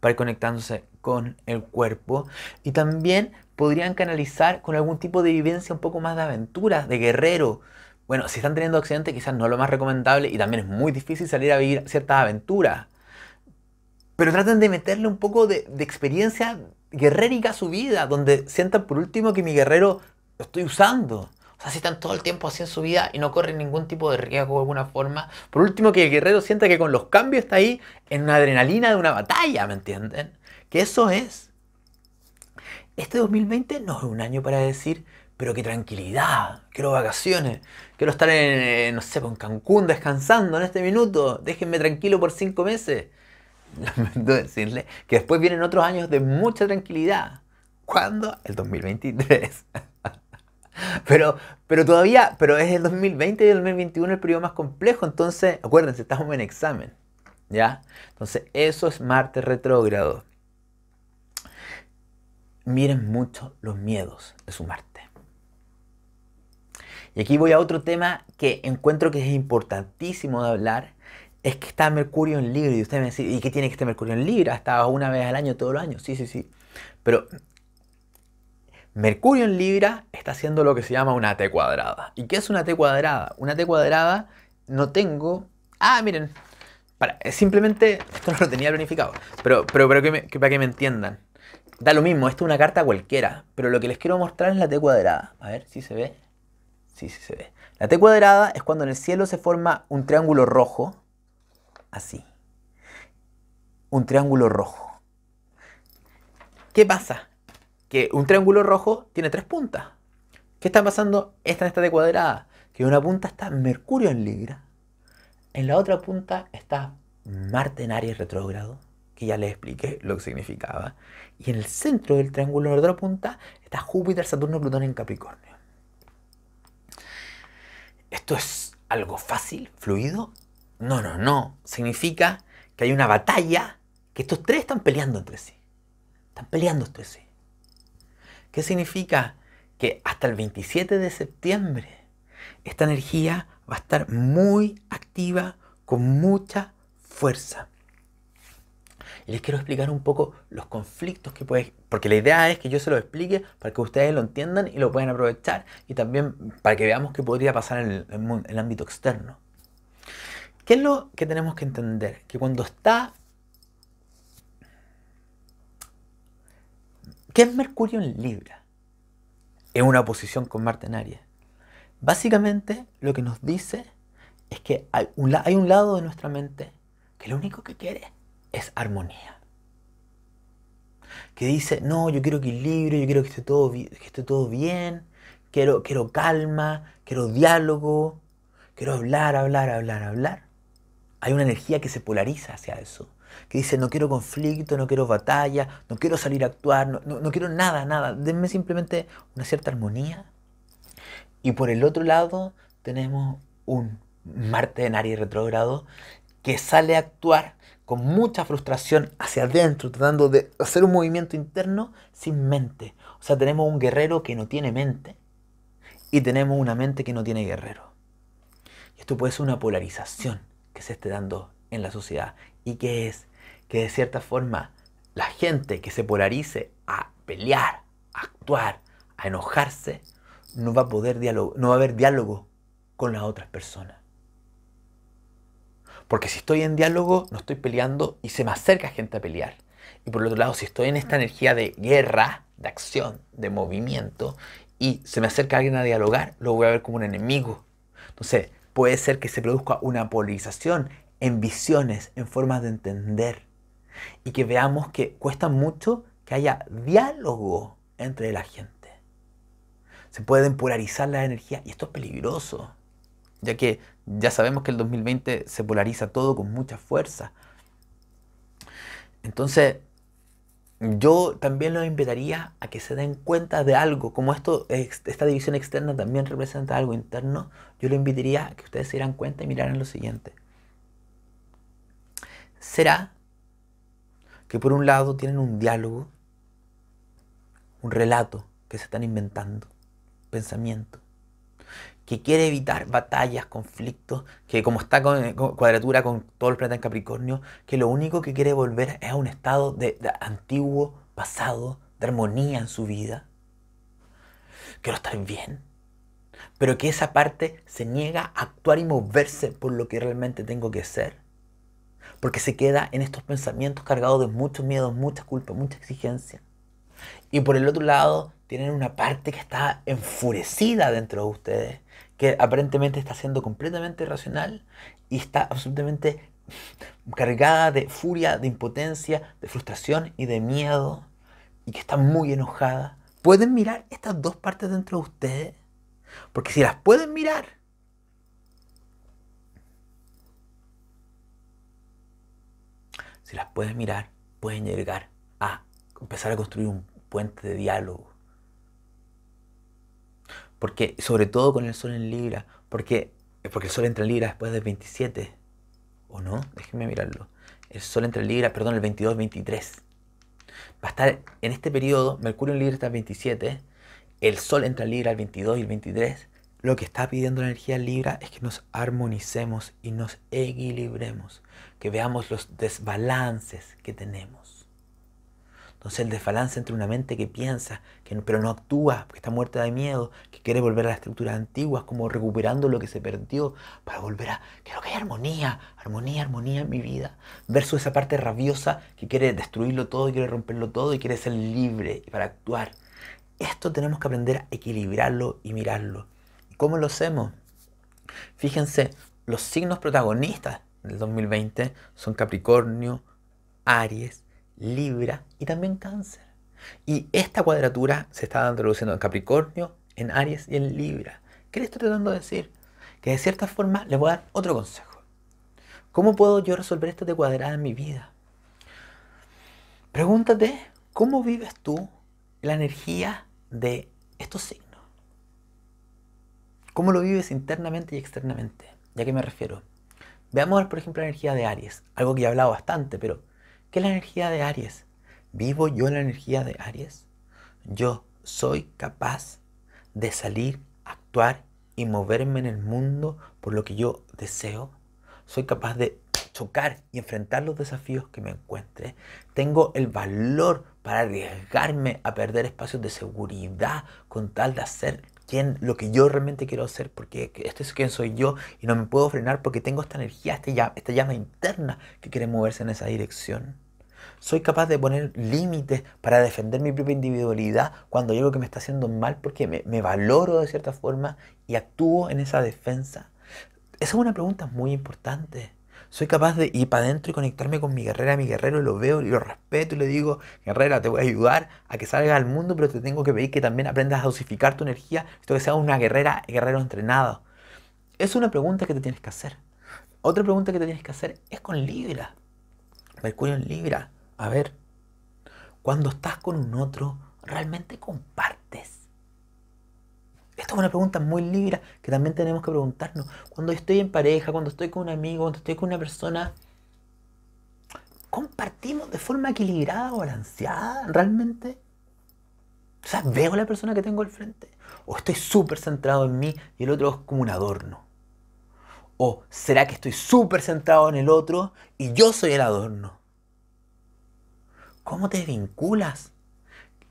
para ir conectándose con el cuerpo. Y también podrían canalizar con algún tipo de vivencia un poco más de aventura, de guerrero. Bueno, si están teniendo accidentes, quizás no es lo más recomendable y también es muy difícil salir a vivir ciertas aventuras. Pero traten de meterle un poco de, de experiencia guerrérica a su vida, donde sientan por último que mi guerrero lo estoy usando o sea, si están todo el tiempo así en su vida y no corren ningún tipo de riesgo de alguna forma. Por último, que el guerrero sienta que con los cambios está ahí en una adrenalina de una batalla, ¿me entienden? Que eso es. Este 2020 no es un año para decir, pero qué tranquilidad, quiero vacaciones, quiero estar en, no sé, con Cancún descansando en este minuto, déjenme tranquilo por cinco meses. Lamento decirle que después vienen otros años de mucha tranquilidad. ¿Cuándo? El 2023. Pero, pero todavía, pero es el 2020 y el 2021 el periodo más complejo, entonces, acuérdense, estamos en examen, ¿ya? Entonces, eso es Marte retrógrado. Miren mucho los miedos de su Marte. Y aquí voy a otro tema que encuentro que es importantísimo de hablar, es que está Mercurio en Libra y ustedes me dicen ¿y qué tiene que estar Mercurio en Libra? ¿Está una vez al año, todos los años, sí, sí, sí. Pero Mercurio en Libra está haciendo lo que se llama una T cuadrada. ¿Y qué es una T cuadrada? Una T cuadrada no tengo... Ah, miren, para, simplemente, esto no lo tenía planificado, pero, pero, pero para que me entiendan. Da lo mismo, esto es una carta cualquiera, pero lo que les quiero mostrar es la T cuadrada. A ver si se ve. Sí, sí se ve. La T cuadrada es cuando en el cielo se forma un triángulo rojo, así. Un triángulo rojo. ¿Qué pasa? que un triángulo rojo tiene tres puntas. ¿Qué está pasando? Esta en esta de cuadrada, que en una punta está Mercurio en Libra, en la otra punta está Marte en Aries retrógrado, que ya les expliqué lo que significaba, y en el centro del triángulo, de la otra punta, está Júpiter, Saturno, Plutón en Capricornio. ¿Esto es algo fácil, fluido? No, no, no. Significa que hay una batalla, que estos tres están peleando entre sí. Están peleando entre sí. ¿Qué significa? Que hasta el 27 de septiembre esta energía va a estar muy activa, con mucha fuerza. Y les quiero explicar un poco los conflictos que puede, porque la idea es que yo se lo explique para que ustedes lo entiendan y lo puedan aprovechar y también para que veamos qué podría pasar en el ámbito externo. ¿Qué es lo que tenemos que entender? Que cuando está ¿Qué es Mercurio en Libra? en una oposición con Marte en Aries. Básicamente lo que nos dice es que hay un, lado de nuestra mente que lo único que quiere es armonía. Que dice, no, yo quiero equilibrio, yo quiero que esté todo, que esté todo bien, quiero, quiero calma, quiero diálogo, quiero hablar, hablar, hablar, hablar. Hay una energía que se polariza hacia eso que dice no quiero conflicto, no quiero batalla, no quiero salir a actuar, no, no, quiero nada, nada, denme simplemente una cierta armonía. Y por el otro lado tenemos un Marte en Aries retrógrado que sale a actuar con mucha frustración hacia adentro, tratando de hacer un movimiento interno sin mente. O sea, tenemos un guerrero que no tiene mente y tenemos una mente que no tiene guerrero. Y esto puede ser una polarización que se esté dando en la sociedad y que es que de cierta forma la gente que se polarice a pelear, a actuar, a enojarse, no va a poder diálogo, no va a haber diálogo con las otras personas. Porque si estoy en diálogo, no estoy peleando y se me acerca gente a pelear. Y por el otro lado, si estoy en esta energía de guerra, de acción, de movimiento, y se me acerca alguien a dialogar, lo voy a ver como un enemigo. Entonces, puede ser que se produzca una polarización en visiones, en formas de entender. Y que veamos que cuesta mucho que haya diálogo entre la gente. Se pueden polarizar la energía y esto es peligroso, ya que ya sabemos que el 2020 se polariza todo con mucha fuerza. Entonces, yo también los invitaría a que se den cuenta de algo, como esto, esta división externa también representa algo interno, yo los invitaría a que ustedes se dieran cuenta y miraran lo siguiente será que por un lado tienen un diálogo, un relato que se están inventando, pensamiento, que quiere evitar batallas, conflictos, que como está con, cuadratura con todo el planeta en Capricornio, que lo único que quiere volver es a un estado de, antiguo pasado, de armonía en su vida. que lo está bien, pero que esa parte se niega a actuar y moverse por lo que realmente tengo que ser porque se queda en estos pensamientos cargados de mucho miedo, mucha culpa, mucha exigencia. Y por el otro lado, tienen una parte que está enfurecida dentro de ustedes, que aparentemente está siendo completamente irracional y está absolutamente cargada de furia, de impotencia, de frustración y de miedo, y que está muy enojada. ¿Pueden mirar estas dos partes dentro de ustedes? Porque si las pueden mirar, si las puedes mirar, pueden llegar a empezar a construir un puente de diálogo. Porque, sobre todo con el sol en Libra, porque, eh, porque el sol entra en Libra después del 27, ¿o no? Déjenme mirarlo. El sol entra en Libra, perdón, el 22-23. Va a estar en este periodo, Mercurio en Libra está el 27, el sol entra en Libra el 22 y el 23, lo que está pidiendo la energía Libra es que nos armonicemos y nos equilibremos, que veamos los desbalances que tenemos. Entonces el desbalance entre una mente que piensa, que pero no actúa, que está muerta de miedo, que quiere volver a las estructuras antiguas, como recuperando lo que se perdió, para volver a, Creo que hay armonía, armonía, armonía en mi vida, Verso esa parte rabiosa que quiere destruirlo todo, quiere romperlo todo y quiere ser libre para actuar. Esto tenemos que aprender a equilibrarlo y mirarlo ¿Cómo lo hacemos? Fíjense, los signos protagonistas del 2020 son Capricornio, Aries, Libra y también Cáncer. Y esta cuadratura se está introduciendo en Capricornio, en Aries y en Libra. ¿Qué le estoy tratando de decir? Que de cierta forma les voy a dar otro consejo. ¿Cómo puedo yo resolver esta cuadrada en mi vida? Pregúntate, ¿cómo vives tú la energía de estos signos? ¿Cómo lo vives internamente y externamente? ya a qué me refiero? Veamos, por ejemplo, la energía de Aries, algo que he hablado bastante, pero ¿qué es la energía de Aries? ¿Vivo yo la energía de Aries? Yo soy capaz de salir, actuar y moverme en el mundo por lo que yo deseo. Soy capaz de chocar y enfrentar los desafíos que me encuentre. Tengo el valor para arriesgarme a perder espacios de seguridad con tal de hacer quién, lo que yo realmente quiero hacer, porque este es quién soy yo y no me puedo frenar porque tengo esta energía, este esta llama, interna que quiere moverse en esa dirección. Soy capaz de poner límites para defender mi propia individualidad cuando hay algo que me está haciendo mal porque me, me valoro de cierta forma y actúo en esa defensa. Esa es una pregunta muy importante. Soy capaz de ir para adentro y conectarme con mi guerrera, mi guerrero, lo veo y lo respeto y le digo, guerrera, te voy a ayudar a que salgas al mundo, pero te tengo que pedir que también aprendas a dosificar tu energía, esto que seas una guerrera, guerrero entrenado. Es una pregunta que te tienes que hacer. Otra pregunta que te tienes que hacer es con Libra. Mercurio en Libra. A ver, cuando estás con un otro, realmente compartes. Esta es una pregunta muy libre que también tenemos que preguntarnos. Cuando estoy en pareja, cuando estoy con un amigo, cuando estoy con una persona, ¿compartimos de forma equilibrada, o balanceada realmente? O sea, veo la persona que tengo al frente. O estoy súper centrado en mí y el otro es como un adorno. O será que estoy súper centrado en el otro y yo soy el adorno. ¿Cómo te vinculas?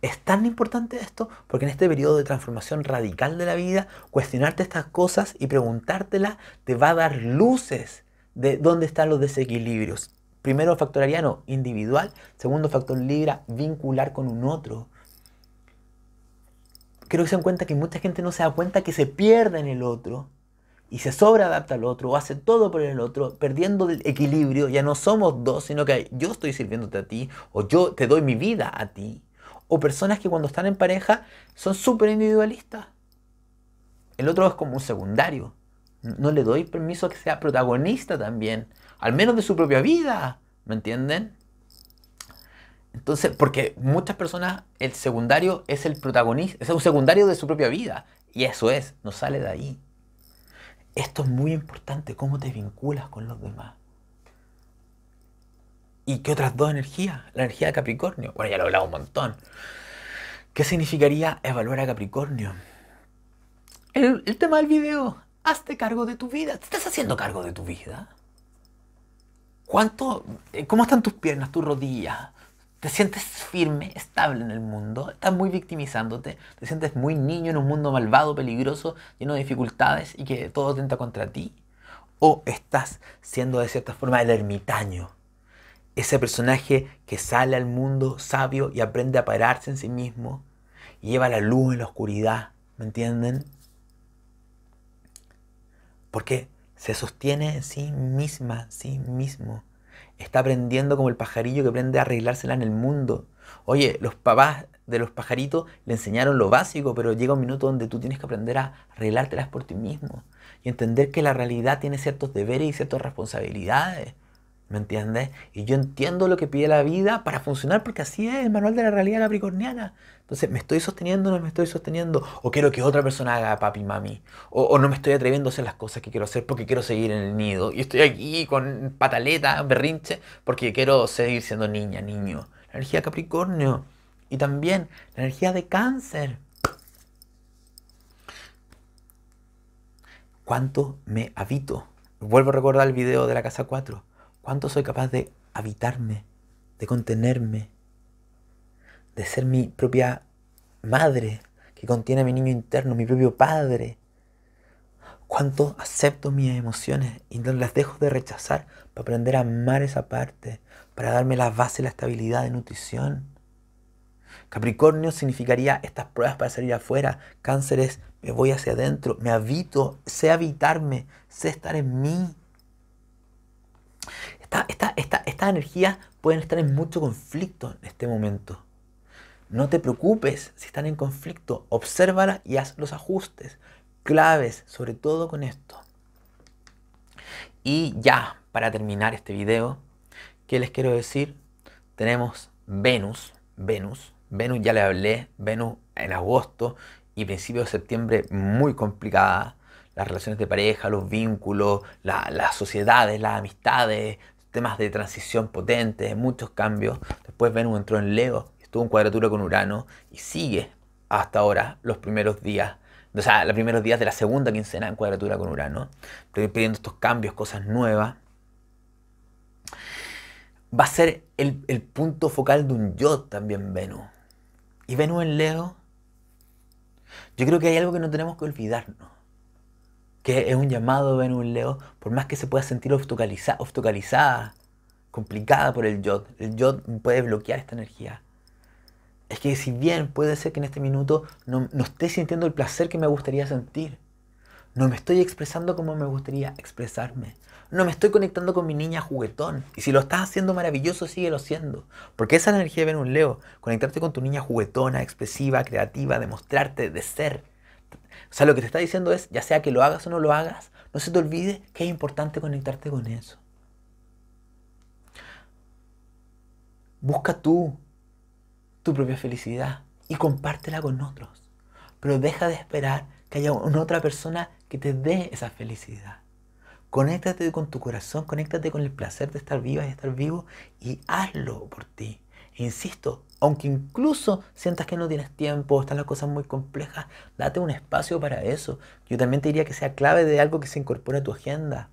Es tan importante esto porque en este periodo de transformación radical de la vida, cuestionarte estas cosas y preguntártelas te va a dar luces de dónde están los desequilibrios. Primero factor ariano, individual. Segundo factor libra, vincular con un otro. Creo que se dan cuenta que mucha gente no se da cuenta que se pierde en el otro y se sobreadapta al otro o hace todo por el otro, perdiendo el equilibrio. Ya no somos dos, sino que yo estoy sirviéndote a ti o yo te doy mi vida a ti. O personas que cuando están en pareja son súper individualistas. El otro es como un secundario. No le doy permiso a que sea protagonista también. Al menos de su propia vida. ¿Me entienden? Entonces, porque muchas personas, el secundario es el protagonista, es un secundario de su propia vida. Y eso es, no sale de ahí. Esto es muy importante, cómo te vinculas con los demás. ¿Y qué otras dos energías? La energía de Capricornio. Bueno, ya lo he hablado un montón. ¿Qué significaría evaluar a Capricornio? El, tema del video. Hazte cargo de tu vida. ¿Te estás haciendo cargo de tu vida? ¿Cuánto? Eh, ¿Cómo están tus piernas, tus rodillas? ¿Te sientes firme, estable en el mundo? ¿Estás muy victimizándote? ¿Te sientes muy niño en un mundo malvado, peligroso, lleno de dificultades y que todo tenta contra ti? ¿O estás siendo de cierta forma el ermitaño? Ese personaje que sale al mundo sabio y aprende a pararse en sí mismo y lleva la luz en la oscuridad, ¿me entienden? Porque se sostiene en sí misma, sí mismo. Está aprendiendo como el pajarillo que aprende a arreglársela en el mundo. Oye, los papás de los pajaritos le enseñaron lo básico, pero llega un minuto donde tú tienes que aprender a arreglártelas por ti mismo y entender que la realidad tiene ciertos deberes y ciertas responsabilidades. ¿Me entiendes? Y yo entiendo lo que pide la vida para funcionar, porque así es el manual de la realidad capricorniana. Entonces, ¿me estoy sosteniendo o no me estoy sosteniendo? ¿O quiero que otra persona haga papi mami? O, no me estoy atreviendo a hacer las cosas que quiero hacer porque quiero seguir en el nido? Y estoy aquí con pataleta, berrinche, porque quiero seguir siendo niña, niño. La energía Capricornio. Y también la energía de cáncer. ¿Cuánto me habito? Vuelvo a recordar el video de la casa 4 cuánto soy capaz de habitarme, de contenerme, de ser mi propia madre que contiene a mi niño interno, mi propio padre. Cuánto acepto mis emociones y no las dejo de rechazar para aprender a amar esa parte, para darme la base, la estabilidad de nutrición. Capricornio significaría estas pruebas para salir afuera. Cáncer es me voy hacia adentro, me habito, sé habitarme, sé estar en mí. Estas energías pueden estar en mucho conflicto en este momento. No te preocupes si están en conflicto, Obsérvalas y haz los ajustes claves, sobre todo con esto. Y ya, para terminar este video, ¿qué les quiero decir? Tenemos Venus, Venus, Venus ya le hablé, Venus en agosto y principio de septiembre muy complicada. Las relaciones de pareja, los vínculos, las sociedades, las amistades, temas de transición potentes, muchos cambios. Después Venus entró en Leo, estuvo en cuadratura con Urano y sigue hasta ahora los primeros días, o sea, los primeros días de la segunda quincena en cuadratura con Urano. pidiendo estos cambios, cosas nuevas. Va a ser el, el punto focal de un yo también Venus. Y Venus en Leo, yo creo que hay algo que no tenemos que olvidarnos que es un llamado ven un Leo, por más que se pueda sentir oftocalizada, obstaculizada, complicada por el yod, el yod puede bloquear esta energía. Es que si bien puede ser que en este minuto no, no esté sintiendo el placer que me gustaría sentir, no me estoy expresando como me gustaría expresarme. No me estoy conectando con mi niña juguetón. Y si lo estás haciendo maravilloso, síguelo haciendo. Porque esa es la energía de un Leo. Conectarte con tu niña juguetona, expresiva, creativa, demostrarte de ser. O sea, lo que te está diciendo es, ya sea que lo hagas o no lo hagas, no se te olvide que es importante conectarte con eso. Busca tú tu propia felicidad y compártela con otros. Pero deja de esperar que haya una otra persona que te dé esa felicidad. Conéctate con tu corazón, conéctate con el placer de estar viva y estar vivo y hazlo por ti. insisto, aunque incluso sientas que no tienes tiempo, están las cosas muy complejas, date un espacio para eso. Yo también te diría que sea clave de algo que se incorpore a tu agenda.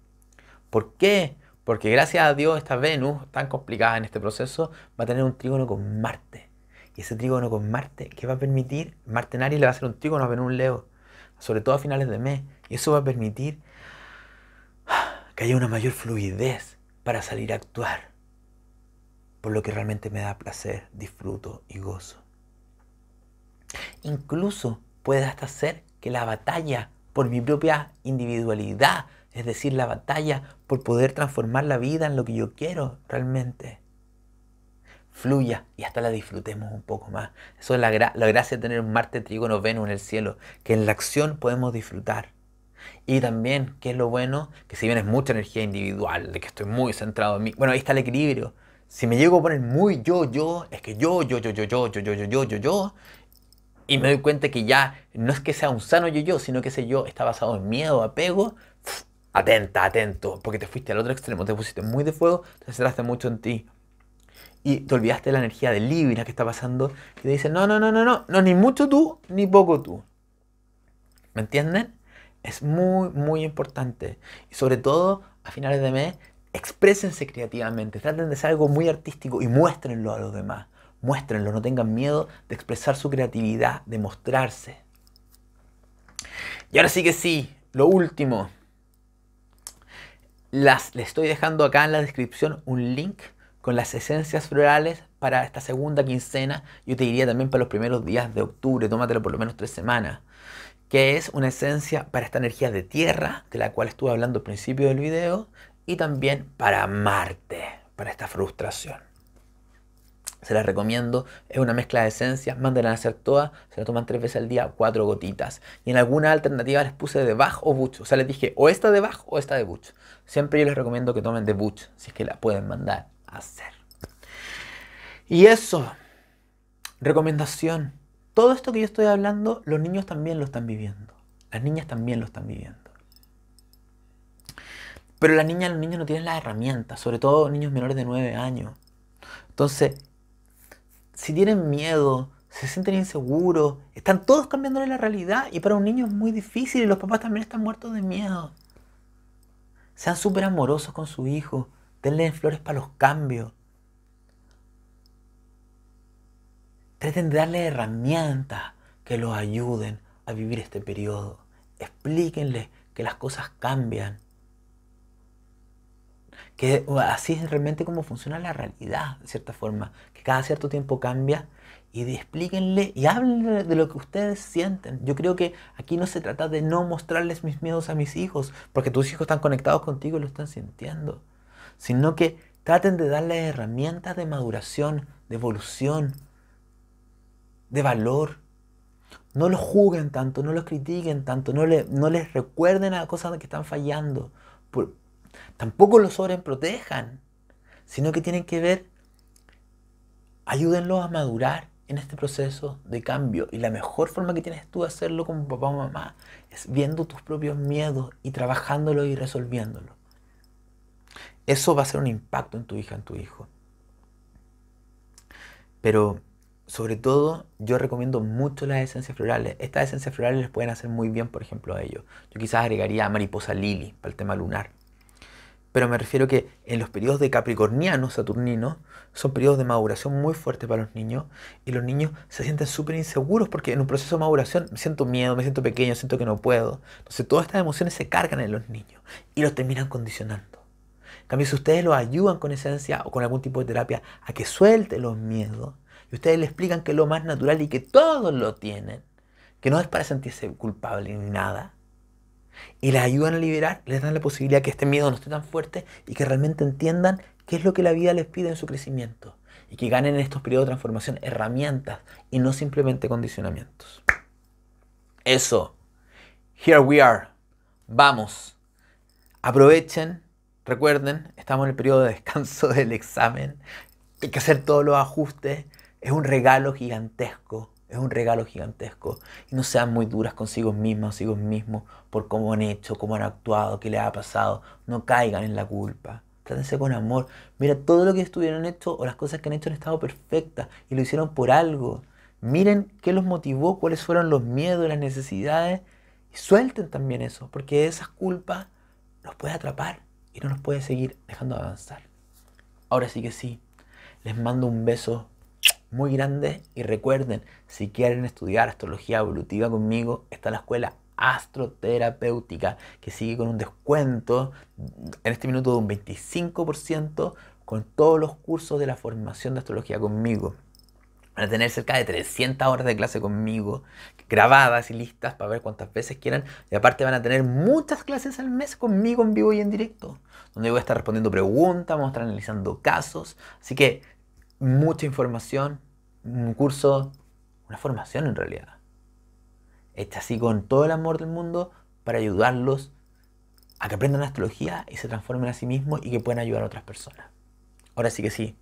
¿Por qué? Porque gracias a Dios esta Venus, tan complicada en este proceso, va a tener un trígono con Marte. Y ese trígono con Marte, ¿qué va a permitir? Marte en Aries le va a hacer un trígono a Venus Leo, sobre todo a finales de mes. Y eso va a permitir que haya una mayor fluidez para salir a actuar por lo que realmente me da placer, disfruto y gozo. Incluso puede hasta ser que la batalla por mi propia individualidad, es decir, la batalla por poder transformar la vida en lo que yo quiero realmente, fluya y hasta la disfrutemos un poco más. Eso es la, gracia de tener un Marte trígono Venus en el cielo, que en la acción podemos disfrutar. Y también, ¿qué es lo bueno? Que si bien es mucha energía individual, de que estoy muy centrado en mí, bueno, ahí está el equilibrio, si me llego a poner muy yo, yo, es que yo, yo, yo, yo, yo, yo, yo, yo, yo, yo, yo, y me doy cuenta que ya no es que sea un sano yo, yo, sino que ese yo está basado en miedo, apego, atenta, atento, porque te fuiste al otro extremo, te pusiste muy de fuego, te centraste mucho en ti. Y te olvidaste de la energía de Libra que está pasando, Y te dice, no, no, no, no, no, no, ni mucho tú, ni poco tú. ¿Me entienden? Es muy, muy importante. Y sobre todo, a finales de mes, exprésense creativamente, traten de ser algo muy artístico y muéstrenlo a los demás. Muéstrenlo, no tengan miedo de expresar su creatividad, de mostrarse. Y ahora sí que sí, lo último. Las, les estoy dejando acá en la descripción un link con las esencias florales para esta segunda quincena. Yo te diría también para los primeros días de octubre, tómatelo por lo menos tres semanas que es una esencia para esta energía de tierra, de la cual estuve hablando al principio del video, y también para Marte, para esta frustración. Se las recomiendo, es una mezcla de esencias, mándenla a hacer todas, se la toman tres veces al día, cuatro gotitas. Y en alguna alternativa les puse de Bach o Buch, o sea, les dije o esta de Bach o esta de Buch. Siempre yo les recomiendo que tomen de Buch, si es que la pueden mandar a hacer. Y eso, recomendación, todo esto que yo estoy hablando, los niños también lo están viviendo, las niñas también lo están viviendo. Pero la niña, los niños no tienen las herramientas, sobre todo niños menores de 9 años. Entonces, si tienen miedo, se sienten inseguros, están todos cambiándole la realidad y para un niño es muy difícil y los papás también están muertos de miedo. Sean súper amorosos con su hijo, denle flores para los cambios. Traten de darle herramientas que los ayuden a vivir este periodo. Explíquenle que las cosas cambian que así es realmente como funciona la realidad, de cierta forma, que cada cierto tiempo cambia y explíquenle y háblenle de lo que ustedes sienten. Yo creo que aquí no se trata de no mostrarles mis miedos a mis hijos, porque tus hijos están conectados contigo y lo están sintiendo, sino que traten de darles herramientas de maduración, de evolución, de valor. No los juzguen tanto, no los critiquen tanto, no, le, no les recuerden a cosas que están fallando. Tampoco los protejan sino que tienen que ver, ayúdenlos a madurar en este proceso de cambio. Y la mejor forma que tienes tú de hacerlo como papá o mamá es viendo tus propios miedos y trabajándolos y resolviéndolos. Eso va a ser un impacto en tu hija, en tu hijo. Pero sobre todo, yo recomiendo mucho las esencias florales. Estas esencias florales les pueden hacer muy bien, por ejemplo, a ellos. Yo quizás agregaría a mariposa lili para el tema lunar pero me refiero que en los periodos de capricorniano, saturnino, son periodos de maduración muy fuertes para los niños y los niños se sienten súper inseguros porque en un proceso de maduración me siento miedo, me siento pequeño, siento que no puedo. Entonces todas estas emociones se cargan en los niños y los terminan condicionando. En cambio, si ustedes los ayudan con esencia o con algún tipo de terapia a que suelte los miedos y ustedes le explican que es lo más natural y que todos lo tienen, que no es para sentirse culpable ni nada, y les ayudan a liberar, les dan la posibilidad que este miedo no esté tan fuerte y que realmente entiendan qué es lo que la vida les pide en su crecimiento y que ganen en estos periodos de transformación herramientas y no simplemente condicionamientos. Eso. Here we are. Vamos. Aprovechen. Recuerden, estamos en el periodo de descanso del examen. Hay que hacer todos los ajustes. Es un regalo gigantesco es un regalo gigantesco. Y no sean muy duras consigo mismas, consigo mismos, por cómo han hecho, cómo han actuado, qué les ha pasado. No caigan en la culpa. Trátense con amor. Mira, todo lo que estuvieron hecho o las cosas que han hecho han estado perfectas y lo hicieron por algo. Miren qué los motivó, cuáles fueron los miedos, las necesidades. Y suelten también eso, porque esas culpas nos puede atrapar y no nos puede seguir dejando avanzar. Ahora sí que sí, les mando un beso muy grande y recuerden, si quieren estudiar astrología evolutiva conmigo, está la escuela astroterapéutica que sigue con un descuento en este minuto de un 25% con todos los cursos de la formación de astrología conmigo. Van a tener cerca de 300 horas de clase conmigo, grabadas y listas para ver cuántas veces quieran. Y aparte van a tener muchas clases al mes conmigo en vivo y en directo, donde voy a estar respondiendo preguntas, vamos a estar analizando casos. Así que mucha información, un curso, una formación en realidad. Hecha así con todo el amor del mundo para ayudarlos a que aprendan astrología y se transformen a sí mismos y que puedan ayudar a otras personas. Ahora sí que sí,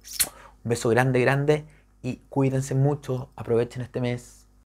un beso grande, grande y cuídense mucho, aprovechen este mes.